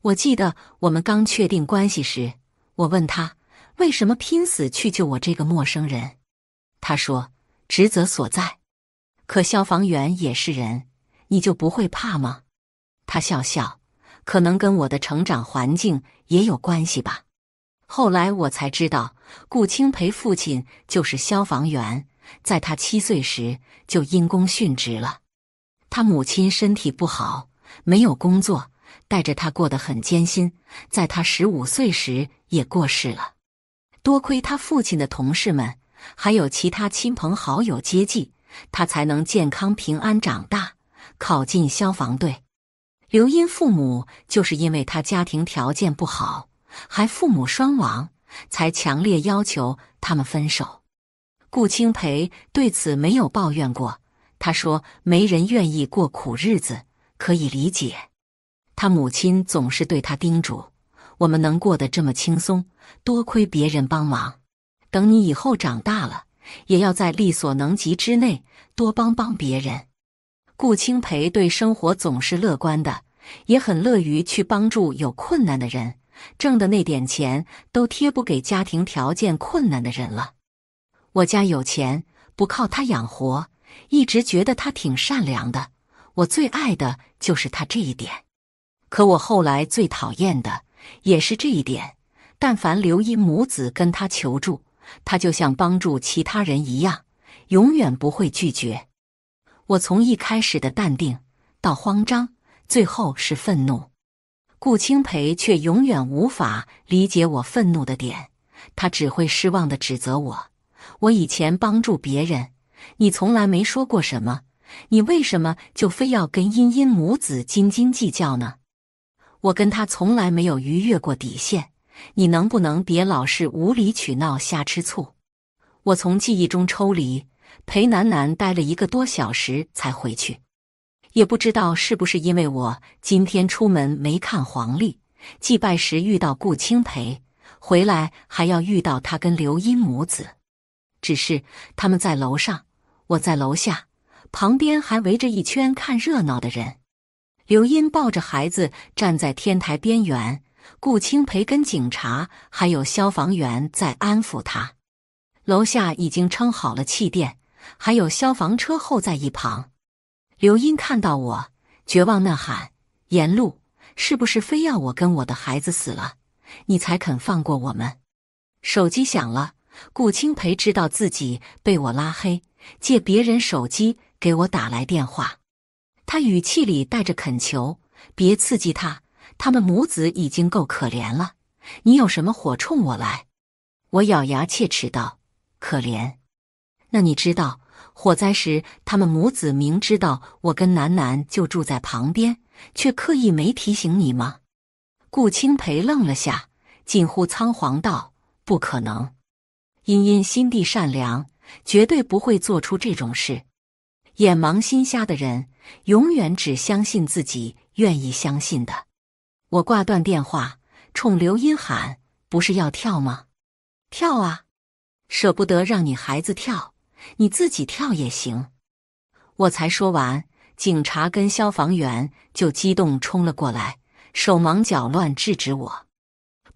我记得我们刚确定关系时，我问他为什么拼死去救我这个陌生人，他说职责所在。可消防员也是人，你就不会怕吗？他笑笑，可能跟我的成长环境也有关系吧。后来我才知道，顾青培父亲就是消防员，在他七岁时就因公殉职了。他母亲身体不好，没有工作，带着他过得很艰辛。在他十五岁时也过世了。多亏他父亲的同事们还有其他亲朋好友接济。他才能健康平安长大，考进消防队。刘英父母就是因为他家庭条件不好，还父母双亡，才强烈要求他们分手。顾青培对此没有抱怨过，他说：“没人愿意过苦日子，可以理解。”他母亲总是对他叮嘱：“我们能过得这么轻松，多亏别人帮忙。等你以后长大了。”也要在力所能及之内多帮帮别人。顾青培对生活总是乐观的，也很乐于去帮助有困难的人。挣的那点钱都贴补给家庭条件困难的人了。我家有钱，不靠他养活，一直觉得他挺善良的。我最爱的就是他这一点。可我后来最讨厌的也是这一点。但凡刘一母子跟他求助。他就像帮助其他人一样，永远不会拒绝。我从一开始的淡定到慌张，最后是愤怒。顾青培却永远无法理解我愤怒的点，他只会失望的指责我。我以前帮助别人，你从来没说过什么，你为什么就非要跟茵茵母子斤斤计较呢？我跟他从来没有逾越过底线。你能不能别老是无理取闹、瞎吃醋？我从记忆中抽离，陪楠楠待了一个多小时才回去。也不知道是不是因为我今天出门没看黄历，祭拜时遇到顾青培，回来还要遇到他跟刘英母子。只是他们在楼上，我在楼下，旁边还围着一圈看热闹的人。刘英抱着孩子站在天台边缘。顾青培跟警察还有消防员在安抚他，楼下已经撑好了气垫，还有消防车候在一旁。刘英看到我，绝望呐喊：“言路，是不是非要我跟我的孩子死了，你才肯放过我们？”手机响了，顾青培知道自己被我拉黑，借别人手机给我打来电话，他语气里带着恳求：“别刺激他。”他们母子已经够可怜了，你有什么火冲我来？我咬牙切齿道：“可怜？那你知道火灾时他们母子明知道我跟楠楠就住在旁边，却刻意没提醒你吗？”顾青培愣了下，近乎仓皇道：“不可能，茵茵心地善良，绝对不会做出这种事。眼盲心瞎的人，永远只相信自己愿意相信的。”我挂断电话，冲刘音喊：“不是要跳吗？跳啊！舍不得让你孩子跳，你自己跳也行。”我才说完，警察跟消防员就激动冲了过来，手忙脚乱制止我。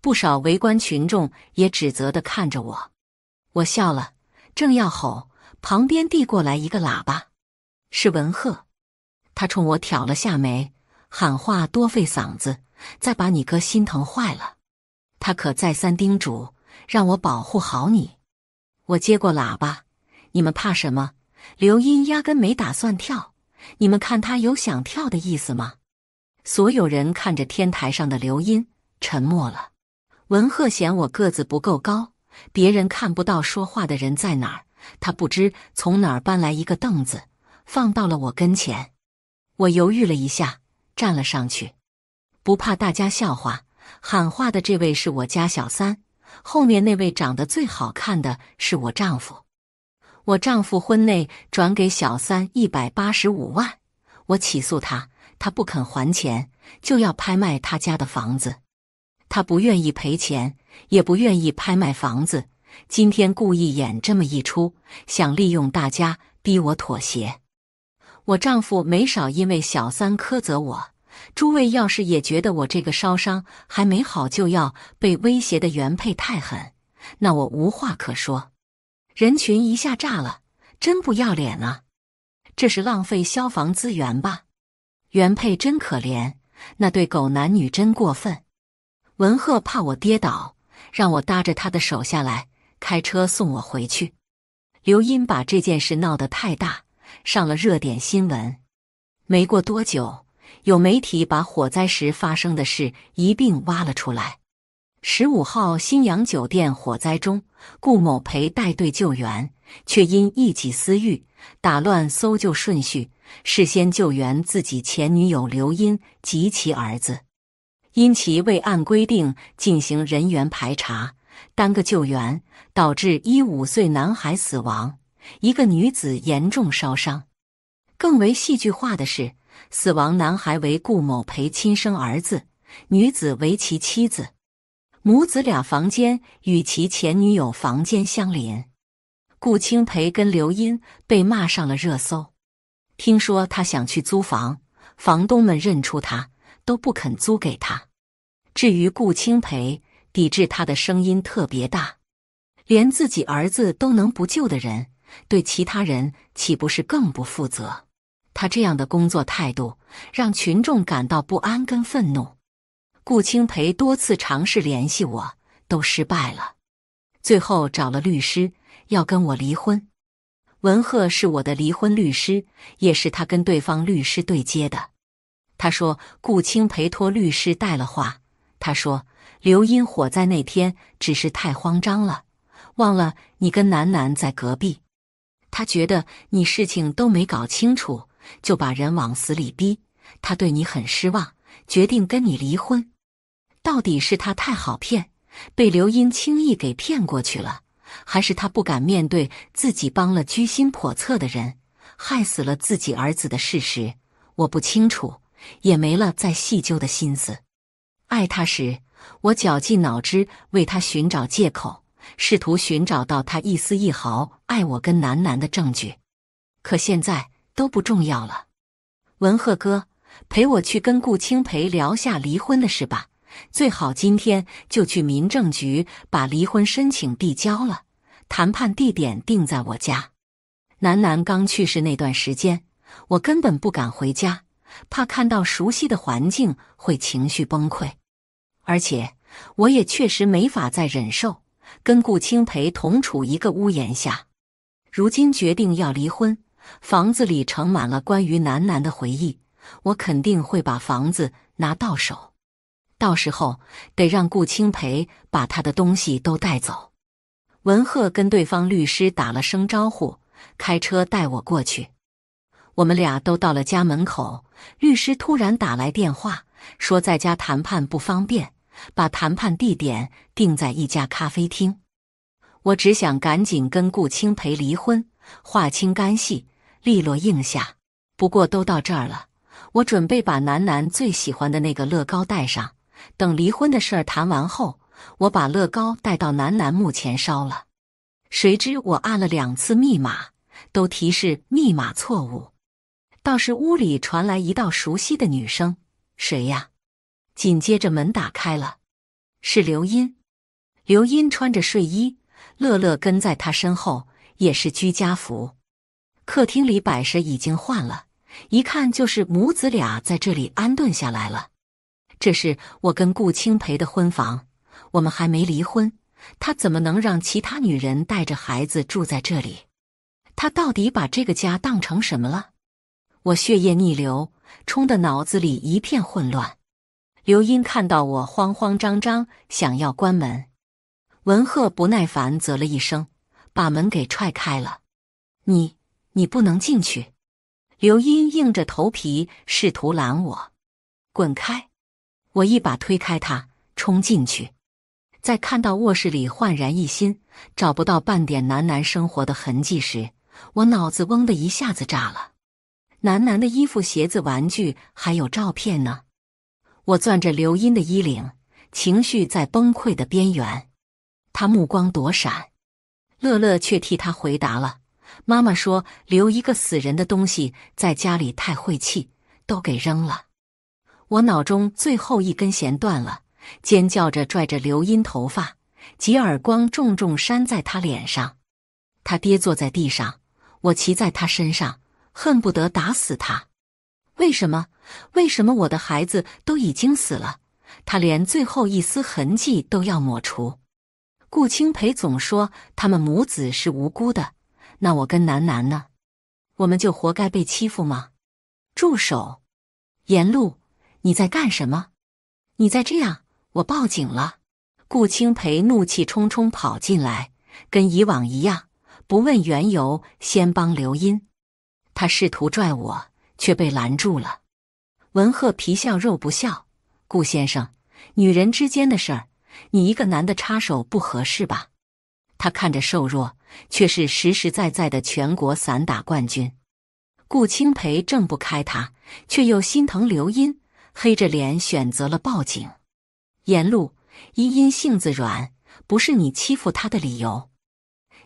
不少围观群众也指责的看着我，我笑了，正要吼，旁边递过来一个喇叭，是文赫。他冲我挑了下眉，喊话多费嗓子。再把你哥心疼坏了，他可再三叮嘱让我保护好你。我接过喇叭，你们怕什么？刘音压根没打算跳，你们看他有想跳的意思吗？所有人看着天台上的刘音，沉默了。文鹤嫌我个子不够高，别人看不到说话的人在哪儿。他不知从哪儿搬来一个凳子，放到了我跟前。我犹豫了一下，站了上去。不怕大家笑话，喊话的这位是我家小三，后面那位长得最好看的是我丈夫。我丈夫婚内转给小三一百八十五万，我起诉他，他不肯还钱，就要拍卖他家的房子。他不愿意赔钱，也不愿意拍卖房子，今天故意演这么一出，想利用大家逼我妥协。我丈夫没少因为小三苛责我。诸位要是也觉得我这个烧伤还没好就要被威胁的原配太狠，那我无话可说。人群一下炸了，真不要脸啊！这是浪费消防资源吧？原配真可怜，那对狗男女真过分。文赫怕我跌倒，让我搭着他的手下来，开车送我回去。刘音把这件事闹得太大，上了热点新闻。没过多久。有媒体把火灾时发生的事一并挖了出来。十五号新阳酒店火灾中，顾某培带队救援，却因一己私欲打乱搜救顺序，事先救援自己前女友刘英及其儿子。因其未按规定进行人员排查，耽搁救援，导致一五岁男孩死亡，一个女子严重烧伤。更为戏剧化的是。死亡男孩为顾某陪亲生儿子，女子为其妻子，母子俩房间与其前女友房间相连。顾清培跟刘英被骂上了热搜。听说他想去租房，房东们认出他都不肯租给他。至于顾清培，抵制他的声音特别大，连自己儿子都能不救的人，对其他人岂不是更不负责？他这样的工作态度让群众感到不安跟愤怒。顾清培多次尝试联系我，都失败了。最后找了律师要跟我离婚。文赫是我的离婚律师，也是他跟对方律师对接的。他说顾清培托律师带了话，他说刘因火灾那天只是太慌张了，忘了你跟楠楠在隔壁。他觉得你事情都没搞清楚。就把人往死里逼，他对你很失望，决定跟你离婚。到底是他太好骗，被刘英轻易给骗过去了，还是他不敢面对自己帮了居心叵测的人，害死了自己儿子的事实？我不清楚，也没了再细究的心思。爱他时，我绞尽脑汁为他寻找借口，试图寻找到他一丝一毫爱我跟楠楠的证据。可现在。都不重要了，文赫哥，陪我去跟顾清培聊下离婚的事吧。最好今天就去民政局把离婚申请递交了。谈判地点定在我家。楠楠刚去世那段时间，我根本不敢回家，怕看到熟悉的环境会情绪崩溃。而且我也确实没法再忍受跟顾清培同处一个屋檐下。如今决定要离婚。房子里盛满了关于楠楠的回忆，我肯定会把房子拿到手。到时候得让顾清培把他的东西都带走。文赫跟对方律师打了声招呼，开车带我过去。我们俩都到了家门口，律师突然打来电话，说在家谈判不方便，把谈判地点定在一家咖啡厅。我只想赶紧跟顾清培离婚，划清干系。利落应下。不过都到这儿了，我准备把楠楠最喜欢的那个乐高带上。等离婚的事儿谈完后，我把乐高带到楠楠墓前烧了。谁知我按了两次密码，都提示密码错误。倒是屋里传来一道熟悉的女声：“谁呀？”紧接着门打开了，是刘音。刘音穿着睡衣，乐乐跟在她身后，也是居家服。客厅里摆设已经换了，一看就是母子俩在这里安顿下来了。这是我跟顾清培的婚房，我们还没离婚，他怎么能让其他女人带着孩子住在这里？他到底把这个家当成什么了？我血液逆流，冲得脑子里一片混乱。刘英看到我慌慌张张，想要关门，文赫不耐烦啧了一声，把门给踹开了。你。你不能进去！刘英硬着头皮试图拦我，滚开！我一把推开他，冲进去。在看到卧室里焕然一新，找不到半点楠楠生活的痕迹时，我脑子嗡的一下子炸了。楠楠的衣服、鞋子、玩具，还有照片呢！我攥着刘英的衣领，情绪在崩溃的边缘。他目光躲闪，乐乐却替他回答了。妈妈说：“留一个死人的东西在家里太晦气，都给扔了。”我脑中最后一根弦断了，尖叫着拽着刘音头发，几耳光重重扇在他脸上。他跌坐在地上，我骑在他身上，恨不得打死他。为什么？为什么我的孩子都已经死了，他连最后一丝痕迹都要抹除？顾青培总说他们母子是无辜的。那我跟楠楠呢？我们就活该被欺负吗？住手！言路，你在干什么？你再这样，我报警了！顾青培怒气冲冲跑进来，跟以往一样，不问缘由，先帮刘音。他试图拽我，却被拦住了。文赫皮笑肉不笑：“顾先生，女人之间的事儿，你一个男的插手不合适吧？”他看着瘦弱。却是实实在在的全国散打冠军。顾清培挣不开他，却又心疼刘音，黑着脸选择了报警。言路，依音性子软，不是你欺负她的理由。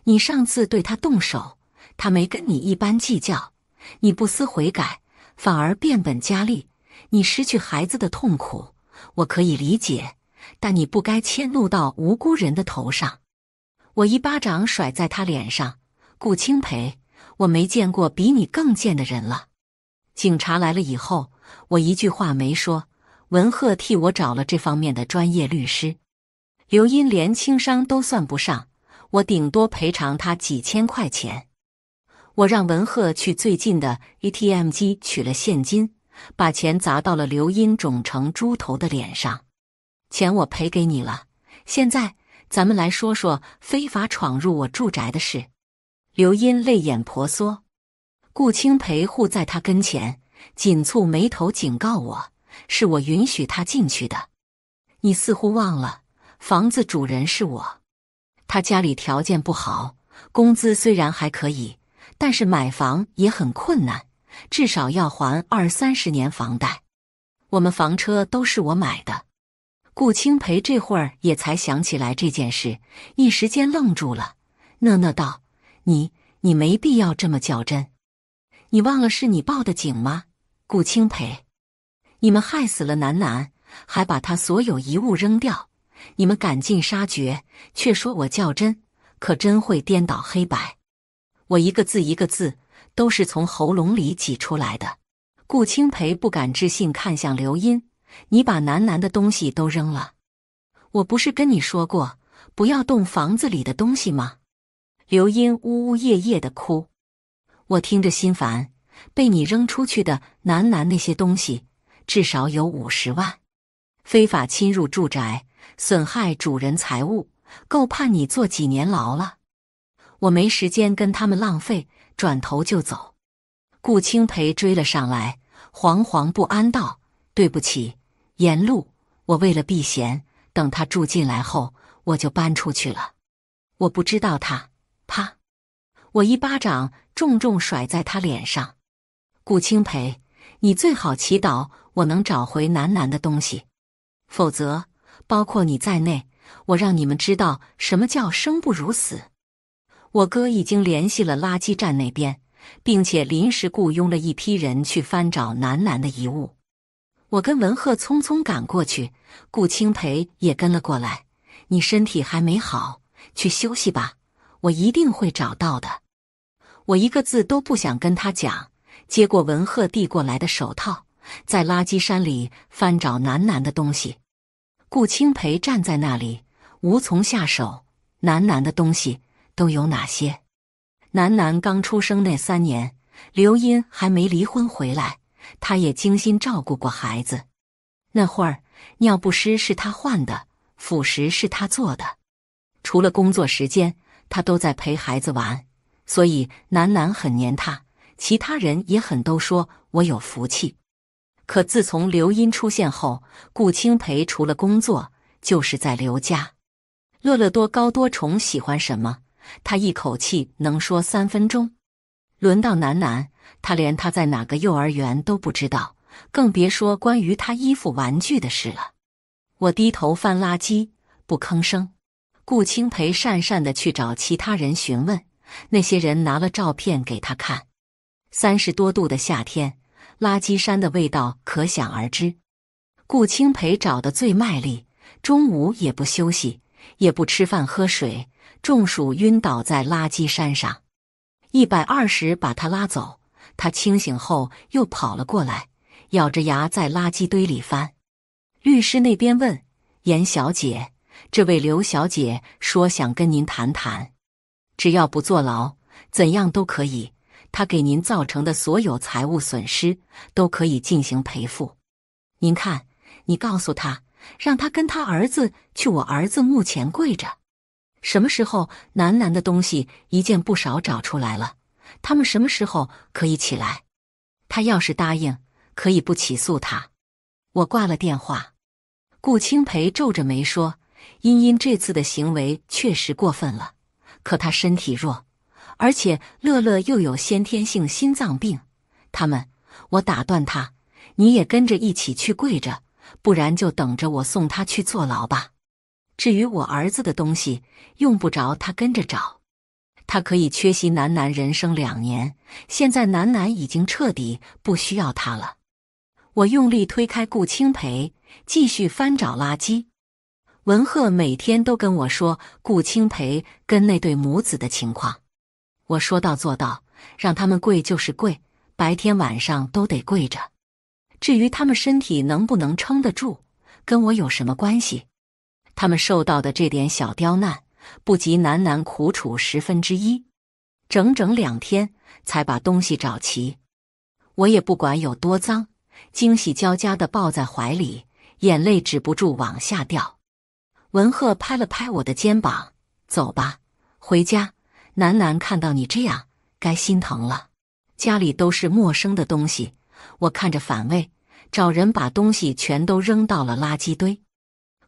你上次对她动手，她没跟你一般计较。你不思悔改，反而变本加厉。你失去孩子的痛苦，我可以理解，但你不该迁怒到无辜人的头上。我一巴掌甩在他脸上，顾清培，我没见过比你更贱的人了。警察来了以后，我一句话没说，文赫替我找了这方面的专业律师。刘英连轻伤都算不上，我顶多赔偿他几千块钱。我让文赫去最近的 ATM 机取了现金，把钱砸到了刘英肿成猪头的脸上。钱我赔给你了，现在。咱们来说说非法闯入我住宅的事。刘英泪眼婆娑，顾青陪护在他跟前，紧蹙眉头警告我：“是我允许他进去的。你似乎忘了，房子主人是我。他家里条件不好，工资虽然还可以，但是买房也很困难，至少要还二三十年房贷。我们房车都是我买的。”顾清培这会儿也才想起来这件事，一时间愣住了，讷讷道：“你你没必要这么较真，你忘了是你报的警吗？”顾清培，你们害死了楠楠，还把他所有遗物扔掉，你们赶尽杀绝，却说我较真，可真会颠倒黑白。我一个字一个字都是从喉咙里挤出来的。顾清培不敢置信看向刘音。你把楠楠的东西都扔了，我不是跟你说过不要动房子里的东西吗？刘英呜呜咽咽的哭，我听着心烦。被你扔出去的楠楠那些东西至少有五十万，非法侵入住宅，损害主人财物，够判你坐几年牢了。我没时间跟他们浪费，转头就走。顾青培追了上来，惶惶不安道：“对不起。”沿路，我为了避嫌，等他住进来后，我就搬出去了。我不知道他，啪！我一巴掌重重甩在他脸上。顾青培，你最好祈祷我能找回楠楠的东西，否则，包括你在内，我让你们知道什么叫生不如死。我哥已经联系了垃圾站那边，并且临时雇佣了一批人去翻找楠楠的遗物。我跟文赫匆匆赶过去，顾清培也跟了过来。你身体还没好，去休息吧。我一定会找到的。我一个字都不想跟他讲。接过文赫递过来的手套，在垃圾山里翻找楠楠的东西。顾清培站在那里，无从下手。楠楠的东西都有哪些？楠楠刚出生那三年，刘英还没离婚回来。他也精心照顾过孩子，那会儿尿不湿是他换的，辅食是他做的，除了工作时间，他都在陪孩子玩，所以楠楠很粘他，其他人也很都说我有福气。可自从刘英出现后，顾清培除了工作就是在刘家。乐乐多高多重，喜欢什么，他一口气能说三分钟。轮到楠楠。他连他在哪个幼儿园都不知道，更别说关于他衣服、玩具的事了。我低头翻垃圾，不吭声。顾青培讪讪的去找其他人询问，那些人拿了照片给他看。三十多度的夏天，垃圾山的味道可想而知。顾青培找的最卖力，中午也不休息，也不吃饭喝水，中暑晕倒在垃圾山上。一百二十把他拉走。他清醒后又跑了过来，咬着牙在垃圾堆里翻。律师那边问：“严小姐，这位刘小姐说想跟您谈谈，只要不坐牢，怎样都可以。她给您造成的所有财务损失都可以进行赔付。您看，你告诉她，让她跟她儿子去我儿子墓前跪着。什么时候楠楠的东西一件不少找出来了？”他们什么时候可以起来？他要是答应，可以不起诉他。我挂了电话。顾青培皱着眉说：“茵茵这次的行为确实过分了，可他身体弱，而且乐乐又有先天性心脏病。他们……我打断他，你也跟着一起去跪着，不然就等着我送他去坐牢吧。至于我儿子的东西，用不着他跟着找。”他可以缺席楠楠人生两年，现在楠楠已经彻底不需要他了。我用力推开顾清培，继续翻找垃圾。文赫每天都跟我说顾清培跟那对母子的情况。我说到做到，让他们跪就是跪，白天晚上都得跪着。至于他们身体能不能撑得住，跟我有什么关系？他们受到的这点小刁难。不及楠楠苦楚十分之一，整整两天才把东西找齐。我也不管有多脏，惊喜交加的抱在怀里，眼泪止不住往下掉。文赫拍了拍我的肩膀：“走吧，回家。”楠楠看到你这样，该心疼了。家里都是陌生的东西，我看着反胃，找人把东西全都扔到了垃圾堆。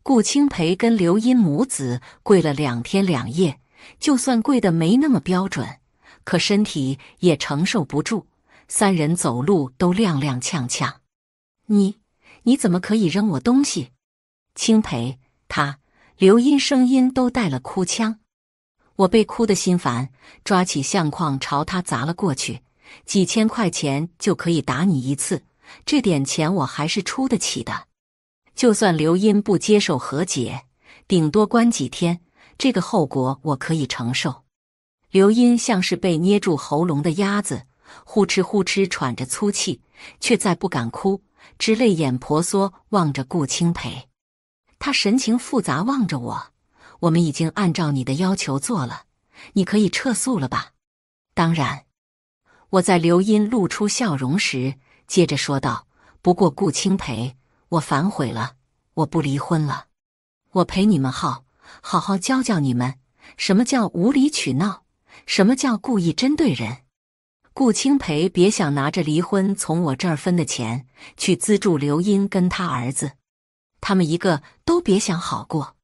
顾青培跟刘音母子跪了两天两夜，就算跪的没那么标准，可身体也承受不住，三人走路都踉踉跄跄。你你怎么可以扔我东西？青培，他刘音声音都带了哭腔。我被哭得心烦，抓起相框朝他砸了过去。几千块钱就可以打你一次，这点钱我还是出得起的。就算刘音不接受和解，顶多关几天，这个后果我可以承受。刘音像是被捏住喉咙的鸭子，呼哧呼哧喘着粗气，却再不敢哭，只泪眼婆娑望着顾青培。他神情复杂望着我，我们已经按照你的要求做了，你可以撤诉了吧？当然，我在刘音露出笑容时，接着说道：“不过，顾青培。”我反悔了，我不离婚了，我陪你们好，好好教教你们什么叫无理取闹，什么叫故意针对人。顾清培，别想拿着离婚从我这儿分的钱去资助刘英跟他儿子，他们一个都别想好过。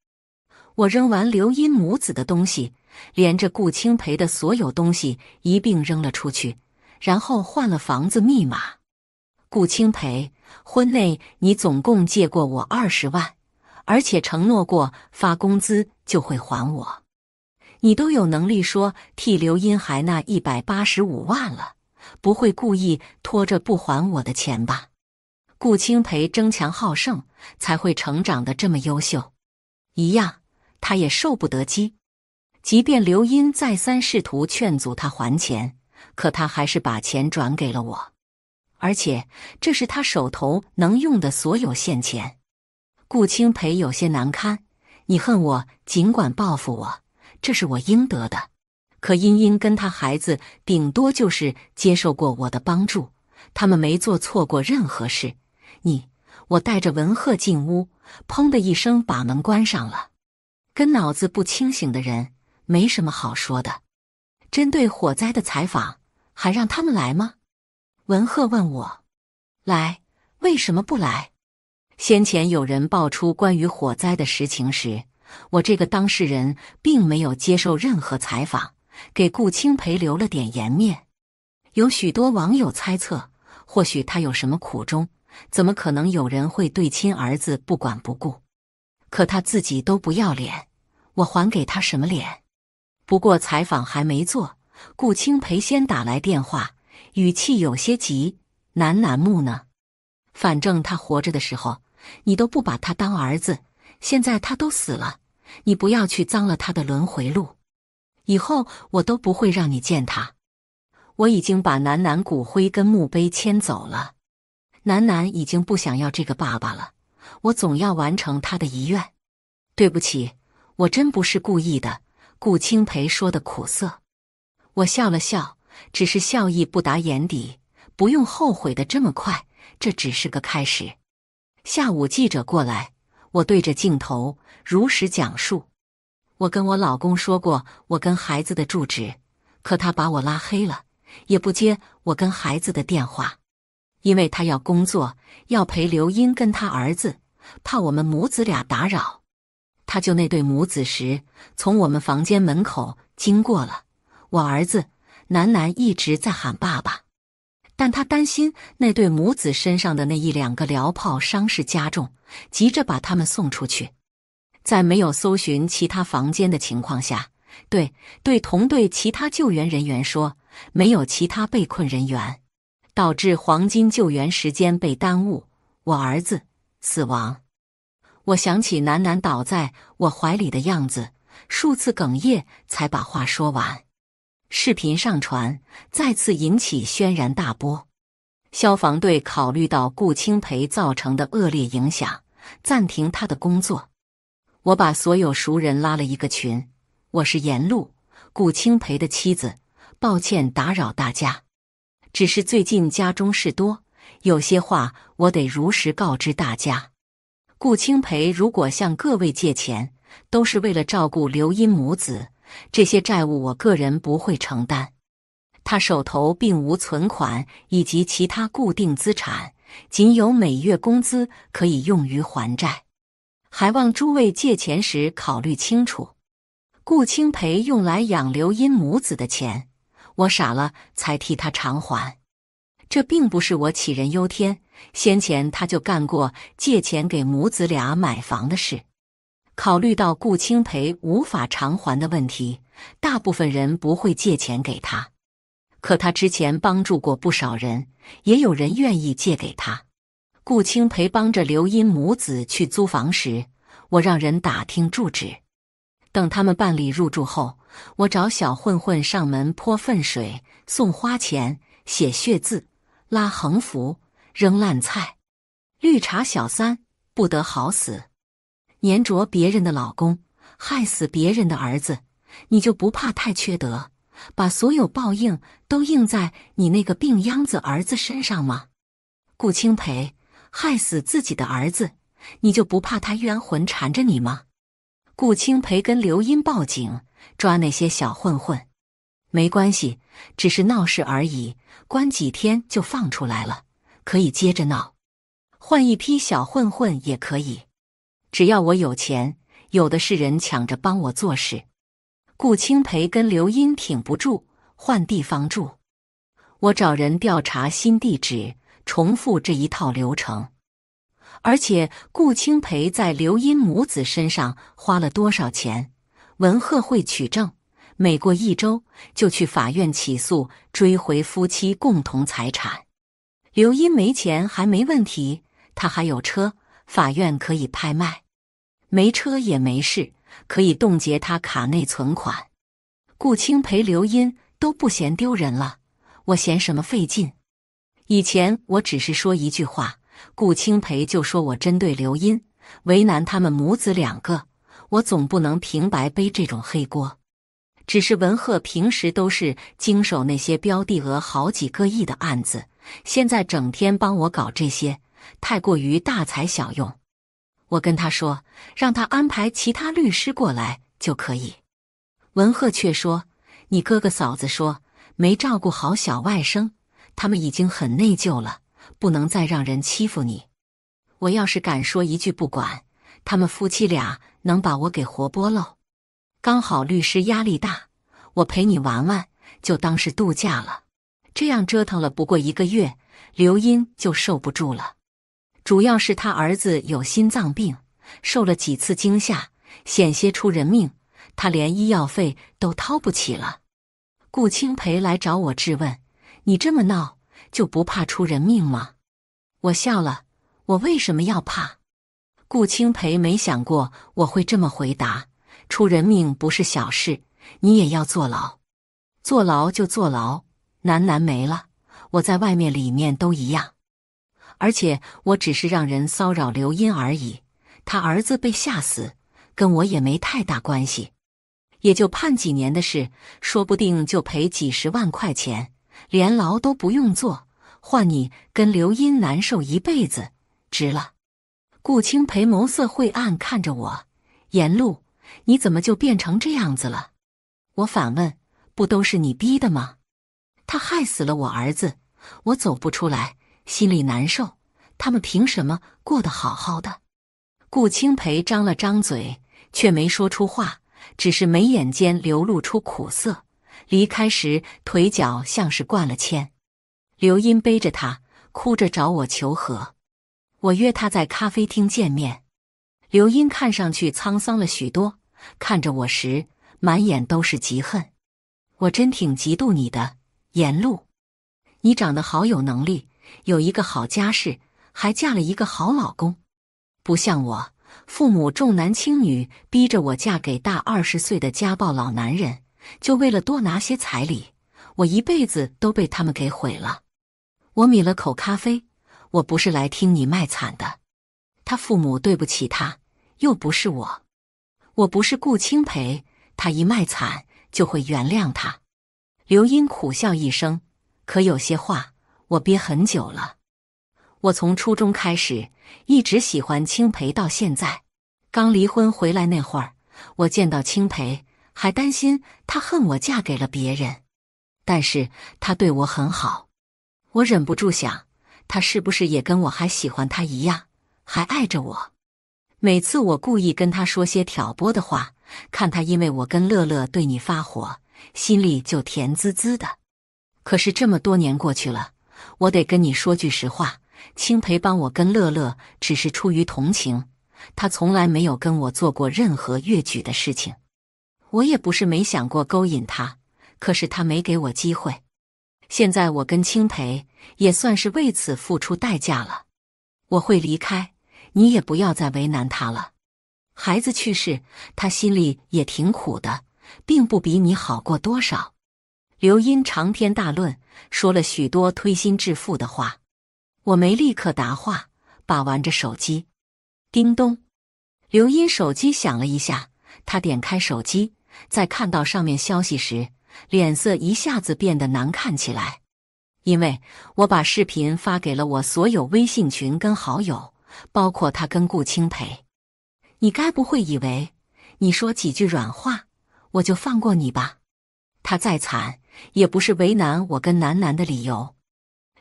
我扔完刘英母子的东西，连着顾清培的所有东西一并扔了出去，然后换了房子密码。顾清培。婚内你总共借过我二十万，而且承诺过发工资就会还我。你都有能力说替刘英还那一百八十五万了，不会故意拖着不还我的钱吧？顾青培争强好胜，才会成长得这么优秀。一样，他也受不得激。即便刘英再三试图劝阻他还钱，可他还是把钱转给了我。而且这是他手头能用的所有现钱。顾清培有些难堪。你恨我，尽管报复我，这是我应得的。可茵茵跟他孩子顶多就是接受过我的帮助，他们没做错过任何事。你，我带着文赫进屋，砰的一声把门关上了。跟脑子不清醒的人没什么好说的。针对火灾的采访，还让他们来吗？文赫问我来为什么不来？先前有人爆出关于火灾的实情时，我这个当事人并没有接受任何采访，给顾清培留了点颜面。有许多网友猜测，或许他有什么苦衷，怎么可能有人会对亲儿子不管不顾？可他自己都不要脸，我还给他什么脸？不过采访还没做，顾清培先打来电话。语气有些急，楠楠木呢？反正他活着的时候，你都不把他当儿子，现在他都死了，你不要去脏了他的轮回路。以后我都不会让你见他。我已经把楠楠骨灰跟墓碑迁走了，楠楠已经不想要这个爸爸了。我总要完成他的遗愿。对不起，我真不是故意的。顾青培说的苦涩，我笑了笑。只是笑意不达眼底，不用后悔的这么快，这只是个开始。下午记者过来，我对着镜头如实讲述。我跟我老公说过我跟孩子的住址，可他把我拉黑了，也不接我跟孩子的电话，因为他要工作，要陪刘英跟他儿子，怕我们母子俩打扰。他就那对母子时，从我们房间门口经过了，我儿子。楠楠一直在喊爸爸，但他担心那对母子身上的那一两个疗炮伤势加重，急着把他们送出去。在没有搜寻其他房间的情况下，对对同队其他救援人员说没有其他被困人员，导致黄金救援时间被耽误。我儿子死亡，我想起楠楠倒在我怀里的样子，数次哽咽才把话说完。视频上传再次引起轩然大波，消防队考虑到顾清培造成的恶劣影响，暂停他的工作。我把所有熟人拉了一个群，我是严露，顾清培的妻子。抱歉打扰大家，只是最近家中事多，有些话我得如实告知大家。顾清培如果向各位借钱，都是为了照顾刘英母子。这些债务我个人不会承担，他手头并无存款以及其他固定资产，仅有每月工资可以用于还债。还望诸位借钱时考虑清楚。顾清培用来养刘因母子的钱，我傻了才替他偿还。这并不是我杞人忧天，先前他就干过借钱给母子俩买房的事。考虑到顾清培无法偿还的问题，大部分人不会借钱给他。可他之前帮助过不少人，也有人愿意借给他。顾清培帮着刘英母子去租房时，我让人打听住址。等他们办理入住后，我找小混混上门泼粪水、送花钱、写血字、拉横幅、扔烂菜、绿茶小三，不得好死。粘着别人的老公，害死别人的儿子，你就不怕太缺德，把所有报应都应在你那个病秧子儿子身上吗？顾青培，害死自己的儿子，你就不怕他冤魂缠着你吗？顾青培跟刘英报警抓那些小混混，没关系，只是闹事而已，关几天就放出来了，可以接着闹，换一批小混混也可以。只要我有钱，有的是人抢着帮我做事。顾清培跟刘英挺不住，换地方住。我找人调查新地址，重复这一套流程。而且顾清培在刘英母子身上花了多少钱？文赫会取证，每过一周就去法院起诉追回夫妻共同财产。刘英没钱还没问题，他还有车，法院可以拍卖。没车也没事，可以冻结他卡内存款。顾青培、刘音都不嫌丢人了，我嫌什么费劲？以前我只是说一句话，顾青培就说我针对刘音，为难他们母子两个，我总不能平白背这种黑锅。只是文赫平时都是经手那些标的额好几个亿的案子，现在整天帮我搞这些，太过于大材小用。我跟他说，让他安排其他律师过来就可以。文赫却说：“你哥哥嫂子说没照顾好小外甥，他们已经很内疚了，不能再让人欺负你。我要是敢说一句不管，他们夫妻俩能把我给活剥喽。”刚好律师压力大，我陪你玩玩，就当是度假了。这样折腾了不过一个月，刘英就受不住了。主要是他儿子有心脏病，受了几次惊吓，险些出人命，他连医药费都掏不起了。顾清培来找我质问：“你这么闹，就不怕出人命吗？”我笑了：“我为什么要怕？”顾清培没想过我会这么回答。出人命不是小事，你也要坐牢。坐牢就坐牢，楠楠没了，我在外面里面都一样。而且我只是让人骚扰刘音而已，他儿子被吓死，跟我也没太大关系，也就判几年的事，说不定就赔几十万块钱，连牢都不用坐，换你跟刘音难受一辈子，值了。顾青培眸色晦暗看着我，颜路，你怎么就变成这样子了？我反问，不都是你逼的吗？他害死了我儿子，我走不出来。心里难受，他们凭什么过得好好的？顾清培张了张嘴，却没说出话，只是眉眼间流露出苦涩。离开时，腿脚像是灌了铅。刘英背着他，哭着找我求和。我约他在咖啡厅见面。刘英看上去沧桑了许多，看着我时，满眼都是嫉恨。我真挺嫉妒你的，言露，你长得好，有能力。有一个好家世，还嫁了一个好老公，不像我，父母重男轻女，逼着我嫁给大二十岁的家暴老男人，就为了多拿些彩礼，我一辈子都被他们给毁了。我抿了口咖啡，我不是来听你卖惨的。他父母对不起他，又不是我，我不是顾青培，他一卖惨就会原谅他。刘英苦笑一声，可有些话。我憋很久了，我从初中开始一直喜欢青培，到现在刚离婚回来那会儿，我见到青培还担心他恨我嫁给了别人，但是他对我很好，我忍不住想，他是不是也跟我还喜欢他一样，还爱着我？每次我故意跟他说些挑拨的话，看他因为我跟乐乐对你发火，心里就甜滋滋的。可是这么多年过去了。我得跟你说句实话，青培帮我跟乐乐，只是出于同情，他从来没有跟我做过任何越矩的事情。我也不是没想过勾引他，可是他没给我机会。现在我跟青培也算是为此付出代价了。我会离开，你也不要再为难他了。孩子去世，他心里也挺苦的，并不比你好过多少。刘音长篇大论说了许多推心置腹的话，我没立刻答话，把玩着手机。叮咚，刘音手机响了一下，他点开手机，在看到上面消息时，脸色一下子变得难看起来。因为我把视频发给了我所有微信群跟好友，包括他跟顾青培。你该不会以为你说几句软话，我就放过你吧？他再惨。也不是为难我跟楠楠的理由。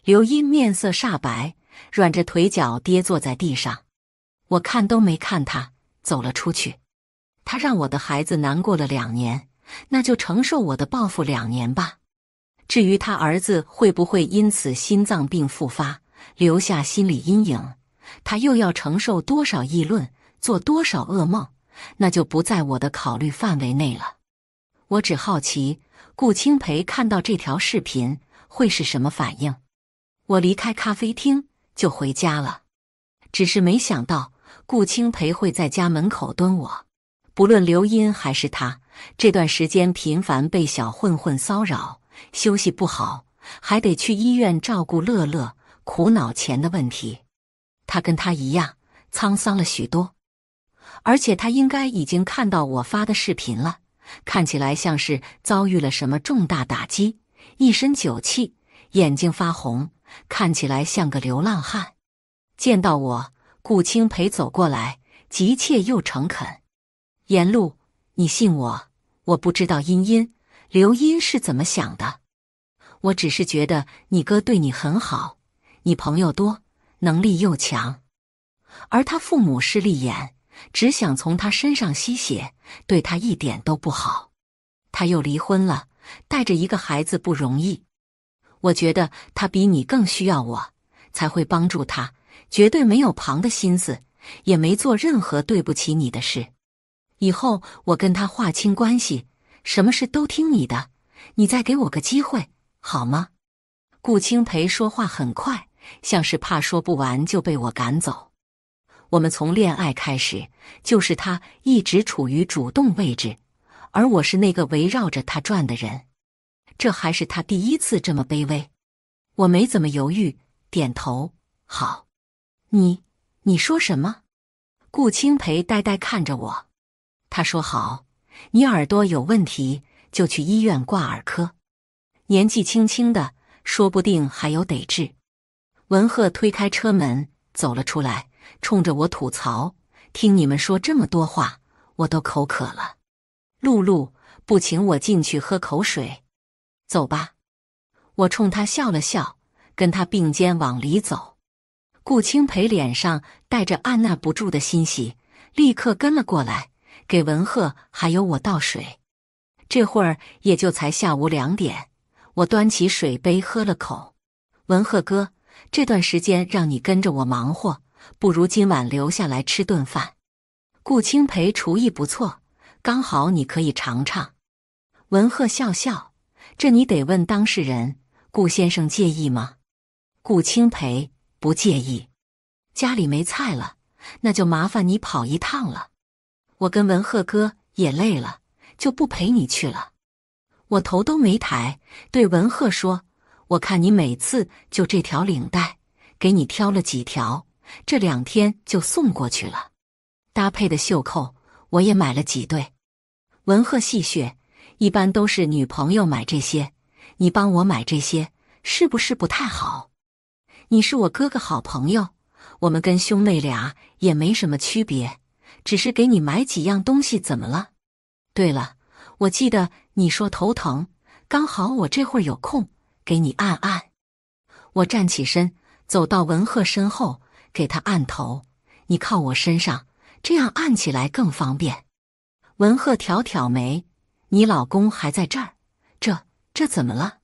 刘英面色煞白，软着腿脚跌坐在地上。我看都没看他，走了出去。他让我的孩子难过了两年，那就承受我的报复两年吧。至于他儿子会不会因此心脏病复发，留下心理阴影，他又要承受多少议论，做多少噩梦，那就不在我的考虑范围内了。我只好奇。顾青培看到这条视频会是什么反应？我离开咖啡厅就回家了，只是没想到顾青培会在家门口蹲我。不论刘英还是他，这段时间频繁被小混混骚扰，休息不好，还得去医院照顾乐乐，苦恼钱的问题。他跟他一样沧桑了许多，而且他应该已经看到我发的视频了。看起来像是遭遇了什么重大打击，一身酒气，眼睛发红，看起来像个流浪汉。见到我，顾青培走过来，急切又诚恳：“颜路，你信我。我不知道茵茵、刘茵是怎么想的，我只是觉得你哥对你很好，你朋友多，能力又强，而他父母势利眼。”只想从他身上吸血，对他一点都不好。他又离婚了，带着一个孩子不容易。我觉得他比你更需要我，才会帮助他，绝对没有旁的心思，也没做任何对不起你的事。以后我跟他划清关系，什么事都听你的。你再给我个机会好吗？顾青培说话很快，像是怕说不完就被我赶走。我们从恋爱开始，就是他一直处于主动位置，而我是那个围绕着他转的人。这还是他第一次这么卑微。我没怎么犹豫，点头，好。你你说什么？顾清培呆呆看着我，他说：“好，你耳朵有问题，就去医院挂耳科。年纪轻轻的，说不定还有得治。”文赫推开车门走了出来。冲着我吐槽，听你们说这么多话，我都口渴了。露露，不请我进去喝口水？走吧。我冲他笑了笑，跟他并肩往里走。顾清培脸上带着按捺不住的欣喜，立刻跟了过来，给文赫还有我倒水。这会儿也就才下午两点，我端起水杯喝了口。文赫哥，这段时间让你跟着我忙活。不如今晚留下来吃顿饭，顾青培厨艺不错，刚好你可以尝尝。文赫笑笑，这你得问当事人，顾先生介意吗？顾清培不介意，家里没菜了，那就麻烦你跑一趟了。我跟文赫哥也累了，就不陪你去了。我头都没抬，对文赫说：“我看你每次就这条领带，给你挑了几条。”这两天就送过去了，搭配的袖扣我也买了几对。文赫戏谑：“一般都是女朋友买这些，你帮我买这些是不是不太好？”“你是我哥哥好朋友，我们跟兄妹俩也没什么区别，只是给你买几样东西，怎么了？”“对了，我记得你说头疼，刚好我这会儿有空，给你按按。”我站起身，走到文赫身后。给他按头，你靠我身上，这样按起来更方便。文鹤挑挑眉：“你老公还在这儿？这这怎么了？”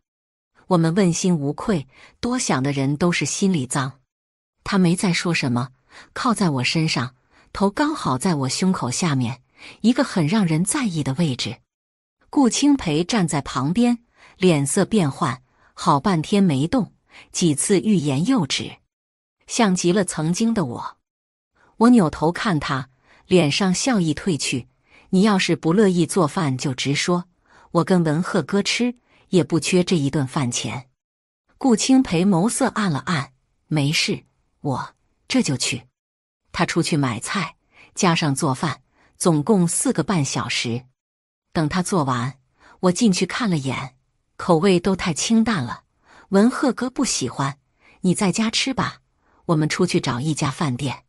我们问心无愧，多想的人都是心里脏。他没再说什么，靠在我身上，头刚好在我胸口下面，一个很让人在意的位置。顾青培站在旁边，脸色变幻，好半天没动，几次欲言又止。像极了曾经的我，我扭头看他，脸上笑意褪去。你要是不乐意做饭，就直说。我跟文鹤哥吃也不缺这一顿饭钱。顾青培眸色暗了暗，没事，我这就去。他出去买菜，加上做饭，总共四个半小时。等他做完，我进去看了眼，口味都太清淡了。文鹤哥不喜欢，你在家吃吧。我们出去找一家饭店，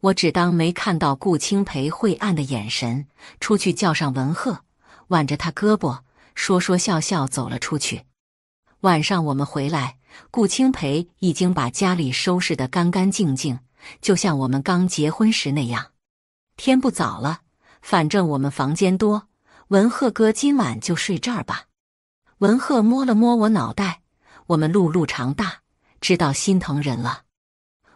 我只当没看到顾青培晦暗的眼神，出去叫上文赫，挽着他胳膊，说说笑笑走了出去。晚上我们回来，顾青培已经把家里收拾得干干净净，就像我们刚结婚时那样。天不早了，反正我们房间多，文赫哥今晚就睡这儿吧。文赫摸了摸我脑袋，我们路路长大，知道心疼人了。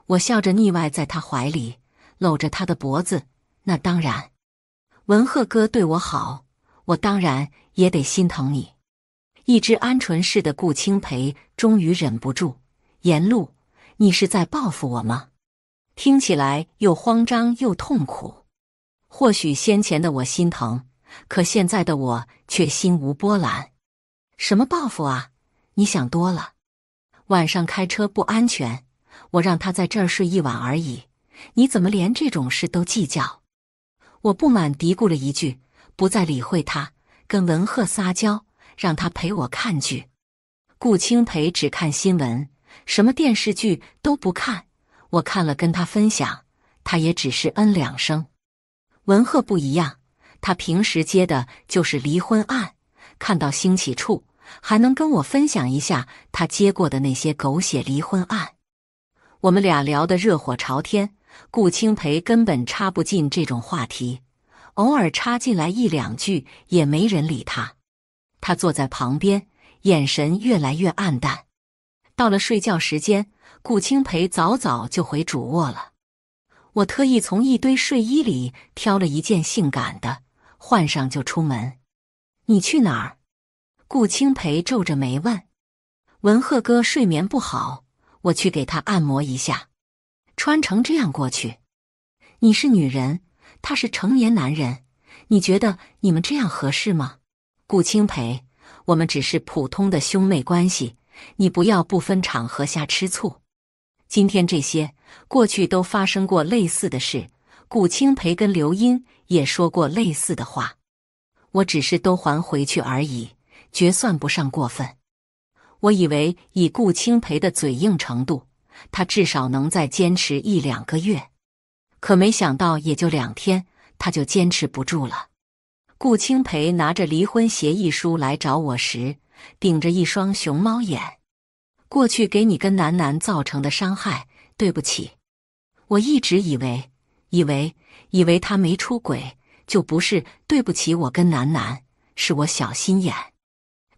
我笑着腻歪在他怀里，搂着他的脖子。那当然，文鹤哥对我好，我当然也得心疼你。一只鹌鹑似的顾青培终于忍不住：“言路，你是在报复我吗？”听起来又慌张又痛苦。或许先前的我心疼，可现在的我却心无波澜。什么报复啊？你想多了。晚上开车不安全。我让他在这儿睡一晚而已，你怎么连这种事都计较？我不满嘀咕了一句，不再理会他，跟文赫撒娇，让他陪我看剧。顾青培只看新闻，什么电视剧都不看。我看了跟他分享，他也只是嗯两声。文赫不一样，他平时接的就是离婚案，看到兴起处还能跟我分享一下他接过的那些狗血离婚案。我们俩聊得热火朝天，顾清培根本插不进这种话题，偶尔插进来一两句也没人理他。他坐在旁边，眼神越来越暗淡。到了睡觉时间，顾清培早早就回主卧了。我特意从一堆睡衣里挑了一件性感的，换上就出门。你去哪儿？顾清培皱着眉问：“文鹤哥睡眠不好。”我去给他按摩一下，穿成这样过去，你是女人，他是成年男人，你觉得你们这样合适吗？顾清培，我们只是普通的兄妹关系，你不要不分场合瞎吃醋。今天这些过去都发生过类似的事，顾清培跟刘英也说过类似的话，我只是都还回去而已，绝算不上过分。我以为以顾清培的嘴硬程度，他至少能再坚持一两个月，可没想到，也就两天，他就坚持不住了。顾清培拿着离婚协议书来找我时，顶着一双熊猫眼，过去给你跟楠楠造成的伤害，对不起。我一直以为，以为，以为他没出轨，就不是对不起我跟楠楠，是我小心眼。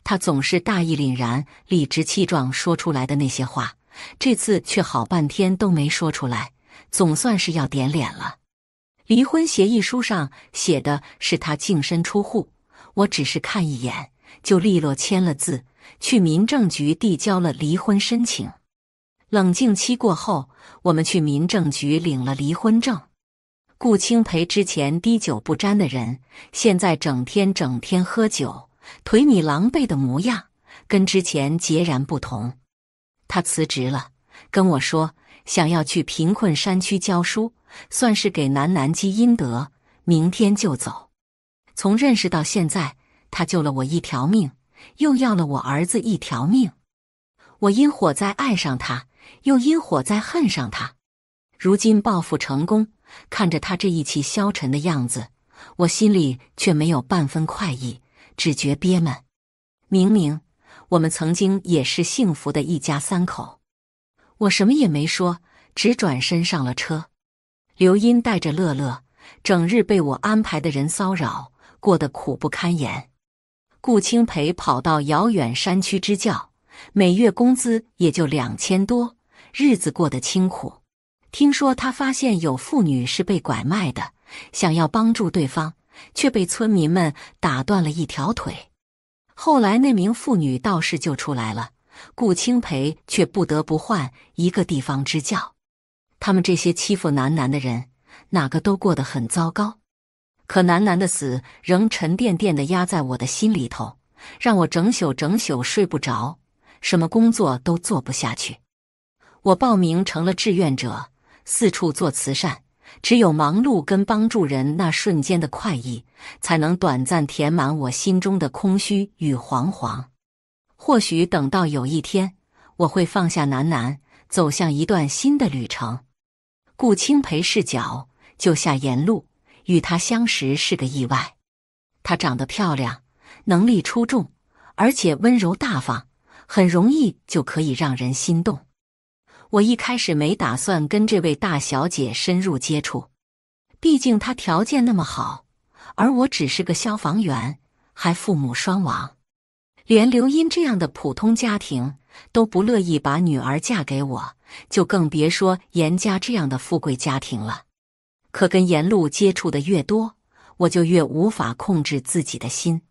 他总是大义凛然、理直气壮说出来的那些话，这次却好半天都没说出来，总算是要点脸了。离婚协议书上写的是他净身出户，我只是看一眼就利落签了字，去民政局递交了离婚申请。冷静期过后，我们去民政局领了离婚证。顾清培之前滴酒不沾的人，现在整天整天喝酒。颓靡狼狈的模样，跟之前截然不同。他辞职了，跟我说想要去贫困山区教书，算是给楠楠积阴德。明天就走。从认识到现在，他救了我一条命，又要了我儿子一条命。我因火灾爱上他，又因火灾恨上他。如今报复成功，看着他这一气消沉的样子，我心里却没有半分快意。只觉憋闷。明明，我们曾经也是幸福的一家三口。我什么也没说，只转身上了车。刘英带着乐乐，整日被我安排的人骚扰，过得苦不堪言。顾青培跑到遥远山区支教，每月工资也就两千多，日子过得清苦。听说他发现有妇女是被拐卖的，想要帮助对方。却被村民们打断了一条腿。后来那名妇女道士就出来了，顾清培却不得不换一个地方支教。他们这些欺负楠楠的人，哪个都过得很糟糕。可楠楠的死仍沉甸甸的压在我的心里头，让我整宿整宿睡不着，什么工作都做不下去。我报名成了志愿者，四处做慈善。只有忙碌跟帮助人那瞬间的快意，才能短暂填满我心中的空虚与惶惶。或许等到有一天，我会放下楠楠，走向一段新的旅程。顾青培视角，救下颜路，与他相识是个意外。她长得漂亮，能力出众，而且温柔大方，很容易就可以让人心动。我一开始没打算跟这位大小姐深入接触，毕竟她条件那么好，而我只是个消防员，还父母双亡，连刘英这样的普通家庭都不乐意把女儿嫁给我，就更别说严家这样的富贵家庭了。可跟严路接触的越多，我就越无法控制自己的心。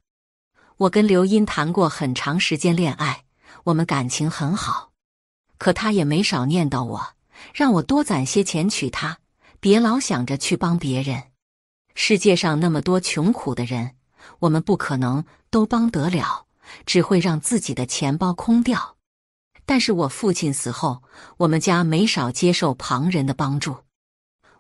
我跟刘英谈过很长时间恋爱，我们感情很好。可他也没少念叨我，让我多攒些钱娶她，别老想着去帮别人。世界上那么多穷苦的人，我们不可能都帮得了，只会让自己的钱包空掉。但是我父亲死后，我们家没少接受旁人的帮助。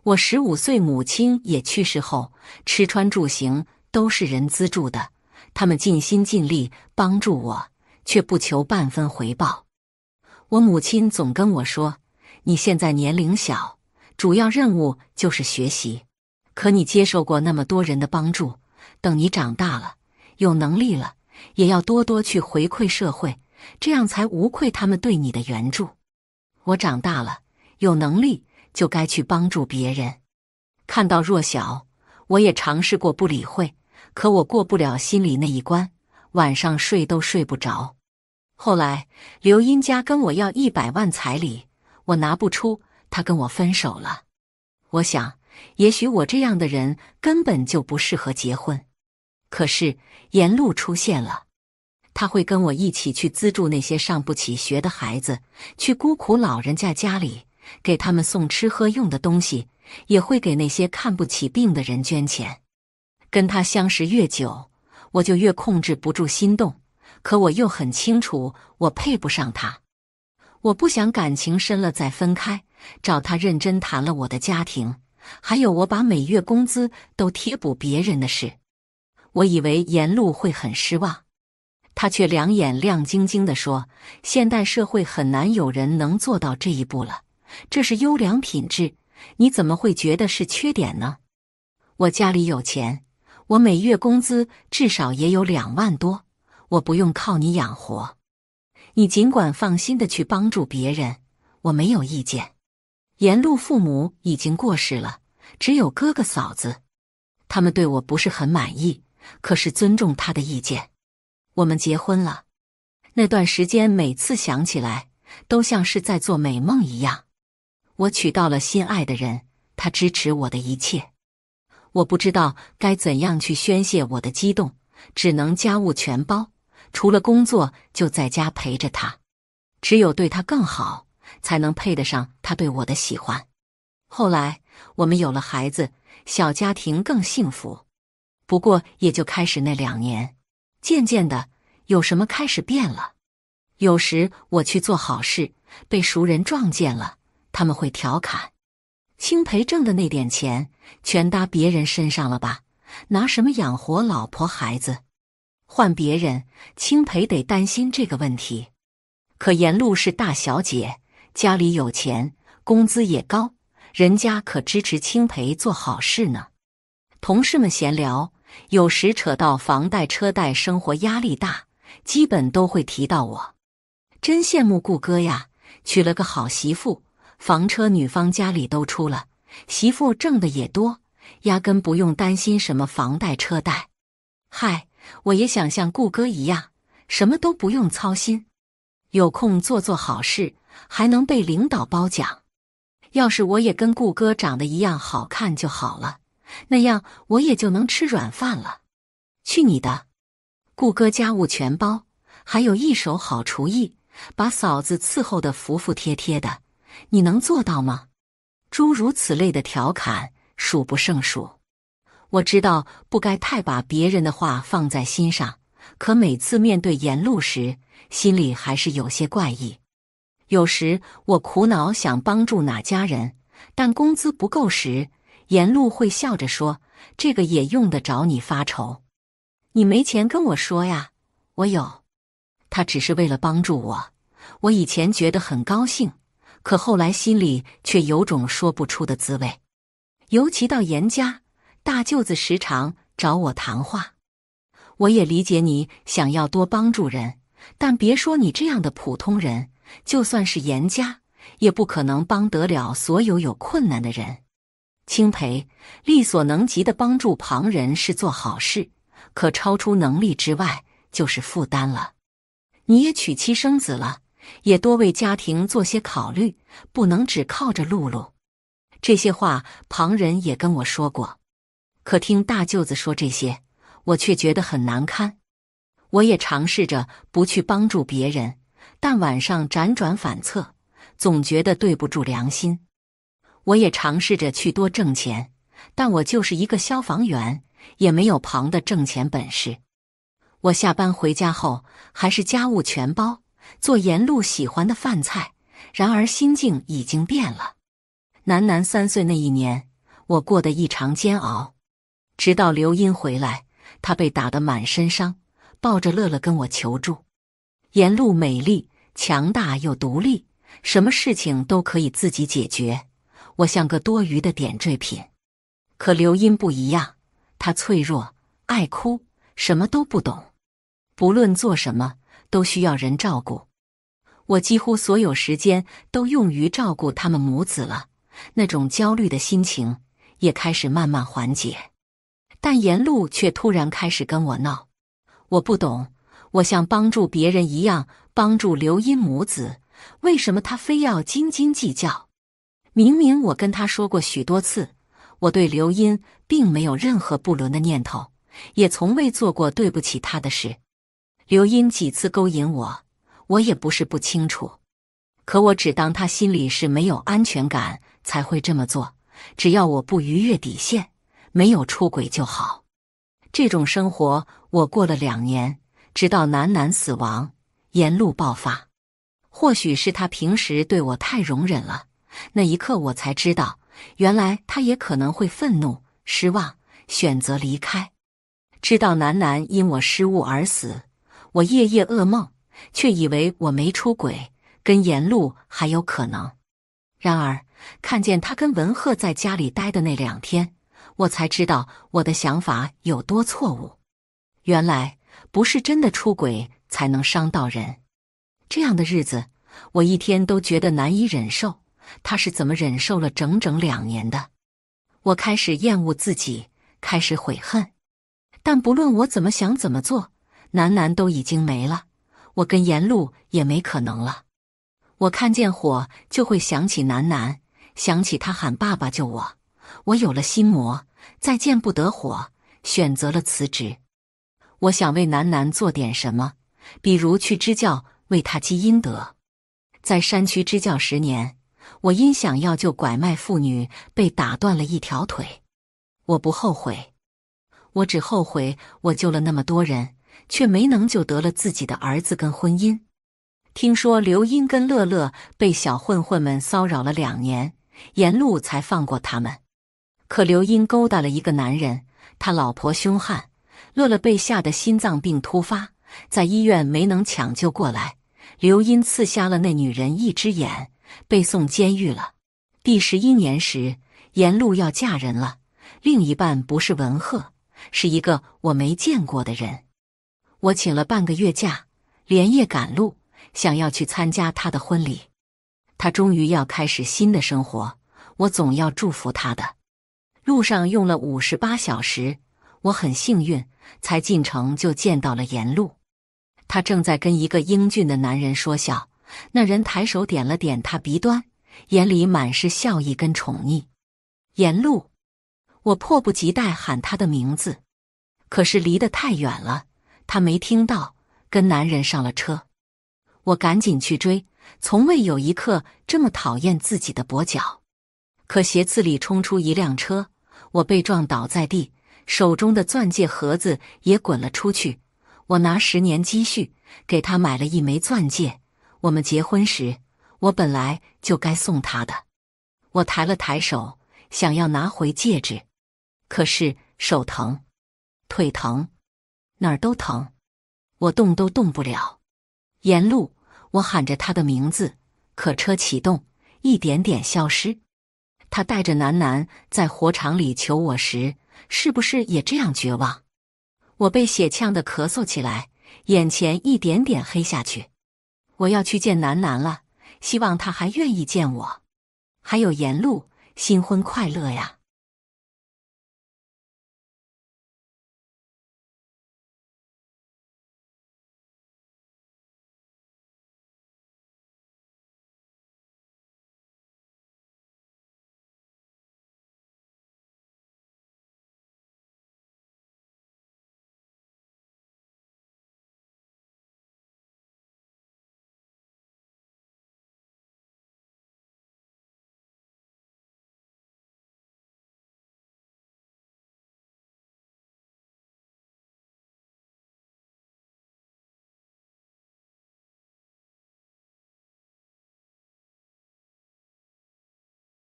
我十五岁，母亲也去世后，吃穿住行都是人资助的，他们尽心尽力帮助我，却不求半分回报。我母亲总跟我说：“你现在年龄小，主要任务就是学习。可你接受过那么多人的帮助，等你长大了，有能力了，也要多多去回馈社会，这样才无愧他们对你的援助。”我长大了，有能力就该去帮助别人。看到弱小，我也尝试过不理会，可我过不了心里那一关，晚上睡都睡不着。后来，刘英家跟我要一百万彩礼，我拿不出，他跟我分手了。我想，也许我这样的人根本就不适合结婚。可是，严路出现了，他会跟我一起去资助那些上不起学的孩子，去孤苦老人家家里给他们送吃喝用的东西，也会给那些看不起病的人捐钱。跟他相识越久，我就越控制不住心动。可我又很清楚，我配不上他。我不想感情深了再分开，找他认真谈了我的家庭，还有我把每月工资都贴补别人的事。我以为颜路会很失望，他却两眼亮晶晶的说：“现代社会很难有人能做到这一步了，这是优良品质。你怎么会觉得是缺点呢？”我家里有钱，我每月工资至少也有两万多。我不用靠你养活，你尽管放心的去帮助别人，我没有意见。沿路父母已经过世了，只有哥哥嫂子，他们对我不是很满意，可是尊重他的意见。我们结婚了，那段时间每次想起来，都像是在做美梦一样。我娶到了心爱的人，他支持我的一切。我不知道该怎样去宣泄我的激动，只能家务全包。除了工作，就在家陪着他。只有对他更好，才能配得上他对我的喜欢。后来我们有了孩子，小家庭更幸福。不过也就开始那两年，渐渐的有什么开始变了。有时我去做好事，被熟人撞见了，他们会调侃：“青培挣的那点钱，全搭别人身上了吧？拿什么养活老婆孩子？”换别人，青培得担心这个问题。可颜露是大小姐，家里有钱，工资也高，人家可支持青培做好事呢。同事们闲聊，有时扯到房贷、车贷，生活压力大，基本都会提到我。真羡慕顾哥呀，娶了个好媳妇，房车女方家里都出了，媳妇挣的也多，压根不用担心什么房贷、车贷。嗨。我也想像顾哥一样，什么都不用操心，有空做做好事，还能被领导褒奖。要是我也跟顾哥长得一样好看就好了，那样我也就能吃软饭了。去你的！顾哥家务全包，还有一手好厨艺，把嫂子伺候的服服帖帖的。你能做到吗？诸如此类的调侃数不胜数。我知道不该太把别人的话放在心上，可每次面对严露时，心里还是有些怪异。有时我苦恼想帮助哪家人，但工资不够时，严露会笑着说：“这个也用得着你发愁？你没钱跟我说呀，我有。”他只是为了帮助我。我以前觉得很高兴，可后来心里却有种说不出的滋味，尤其到严家。大舅子时常找我谈话，我也理解你想要多帮助人，但别说你这样的普通人，就算是严家，也不可能帮得了所有有困难的人。青培，力所能及的帮助旁人是做好事，可超出能力之外就是负担了。你也娶妻生子了，也多为家庭做些考虑，不能只靠着露露。这些话，旁人也跟我说过。可听大舅子说这些，我却觉得很难堪。我也尝试着不去帮助别人，但晚上辗转反侧，总觉得对不住良心。我也尝试着去多挣钱，但我就是一个消防员，也没有旁的挣钱本事。我下班回家后还是家务全包，做沿路喜欢的饭菜。然而心境已经变了。楠楠三岁那一年，我过得异常煎熬。直到刘英回来，他被打得满身伤，抱着乐乐跟我求助。颜露美丽、强大又独立，什么事情都可以自己解决。我像个多余的点缀品。可刘英不一样，她脆弱、爱哭，什么都不懂，不论做什么都需要人照顾。我几乎所有时间都用于照顾他们母子了，那种焦虑的心情也开始慢慢缓解。但严路却突然开始跟我闹，我不懂，我像帮助别人一样帮助刘音母子，为什么他非要斤斤计较？明明我跟他说过许多次，我对刘音并没有任何不伦的念头，也从未做过对不起他的事。刘音几次勾引我，我也不是不清楚，可我只当他心里是没有安全感才会这么做，只要我不逾越底线。没有出轨就好，这种生活我过了两年，直到楠楠死亡，沿路爆发。或许是他平时对我太容忍了，那一刻我才知道，原来他也可能会愤怒、失望，选择离开。知道楠楠因我失误而死，我夜夜噩梦，却以为我没出轨，跟沿路还有可能。然而看见他跟文赫在家里待的那两天。我才知道我的想法有多错误，原来不是真的出轨才能伤到人。这样的日子，我一天都觉得难以忍受。他是怎么忍受了整整两年的？我开始厌恶自己，开始悔恨。但不论我怎么想，怎么做，楠楠都已经没了，我跟颜露也没可能了。我看见火就会想起楠楠，想起他喊爸爸救我。我有了心魔。再见不得火，选择了辞职。我想为楠楠做点什么，比如去支教，为他积阴德。在山区支教十年，我因想要救拐卖妇女被打断了一条腿。我不后悔，我只后悔我救了那么多人，却没能救得了自己的儿子跟婚姻。听说刘英跟乐乐被小混混们骚扰了两年，沿路才放过他们。可刘英勾搭了一个男人，他老婆凶悍，乐乐被吓得心脏病突发，在医院没能抢救过来。刘英刺瞎了那女人一只眼，被送监狱了。第十一年时，颜露要嫁人了，另一半不是文赫，是一个我没见过的人。我请了半个月假，连夜赶路，想要去参加他的婚礼。他终于要开始新的生活，我总要祝福他的。路上用了五十八小时，我很幸运，才进城就见到了颜路。他正在跟一个英俊的男人说笑，那人抬手点了点他鼻端，眼里满是笑意跟宠溺。颜路，我迫不及待喊他的名字，可是离得太远了，他没听到，跟男人上了车。我赶紧去追，从未有一刻这么讨厌自己的跛脚，可斜刺里冲出一辆车。我被撞倒在地，手中的钻戒盒子也滚了出去。我拿十年积蓄给他买了一枚钻戒。我们结婚时，我本来就该送他的。我抬了抬手，想要拿回戒指，可是手疼，腿疼，哪儿都疼，我动都动不了。沿路我喊着他的名字，可车启动，一点点消失。他带着楠楠在火场里求我时，是不是也这样绝望？我被血呛得咳嗽起来，眼前一点点黑下去。我要去见楠楠了，希望他还愿意见我。还有严露，新婚快乐呀！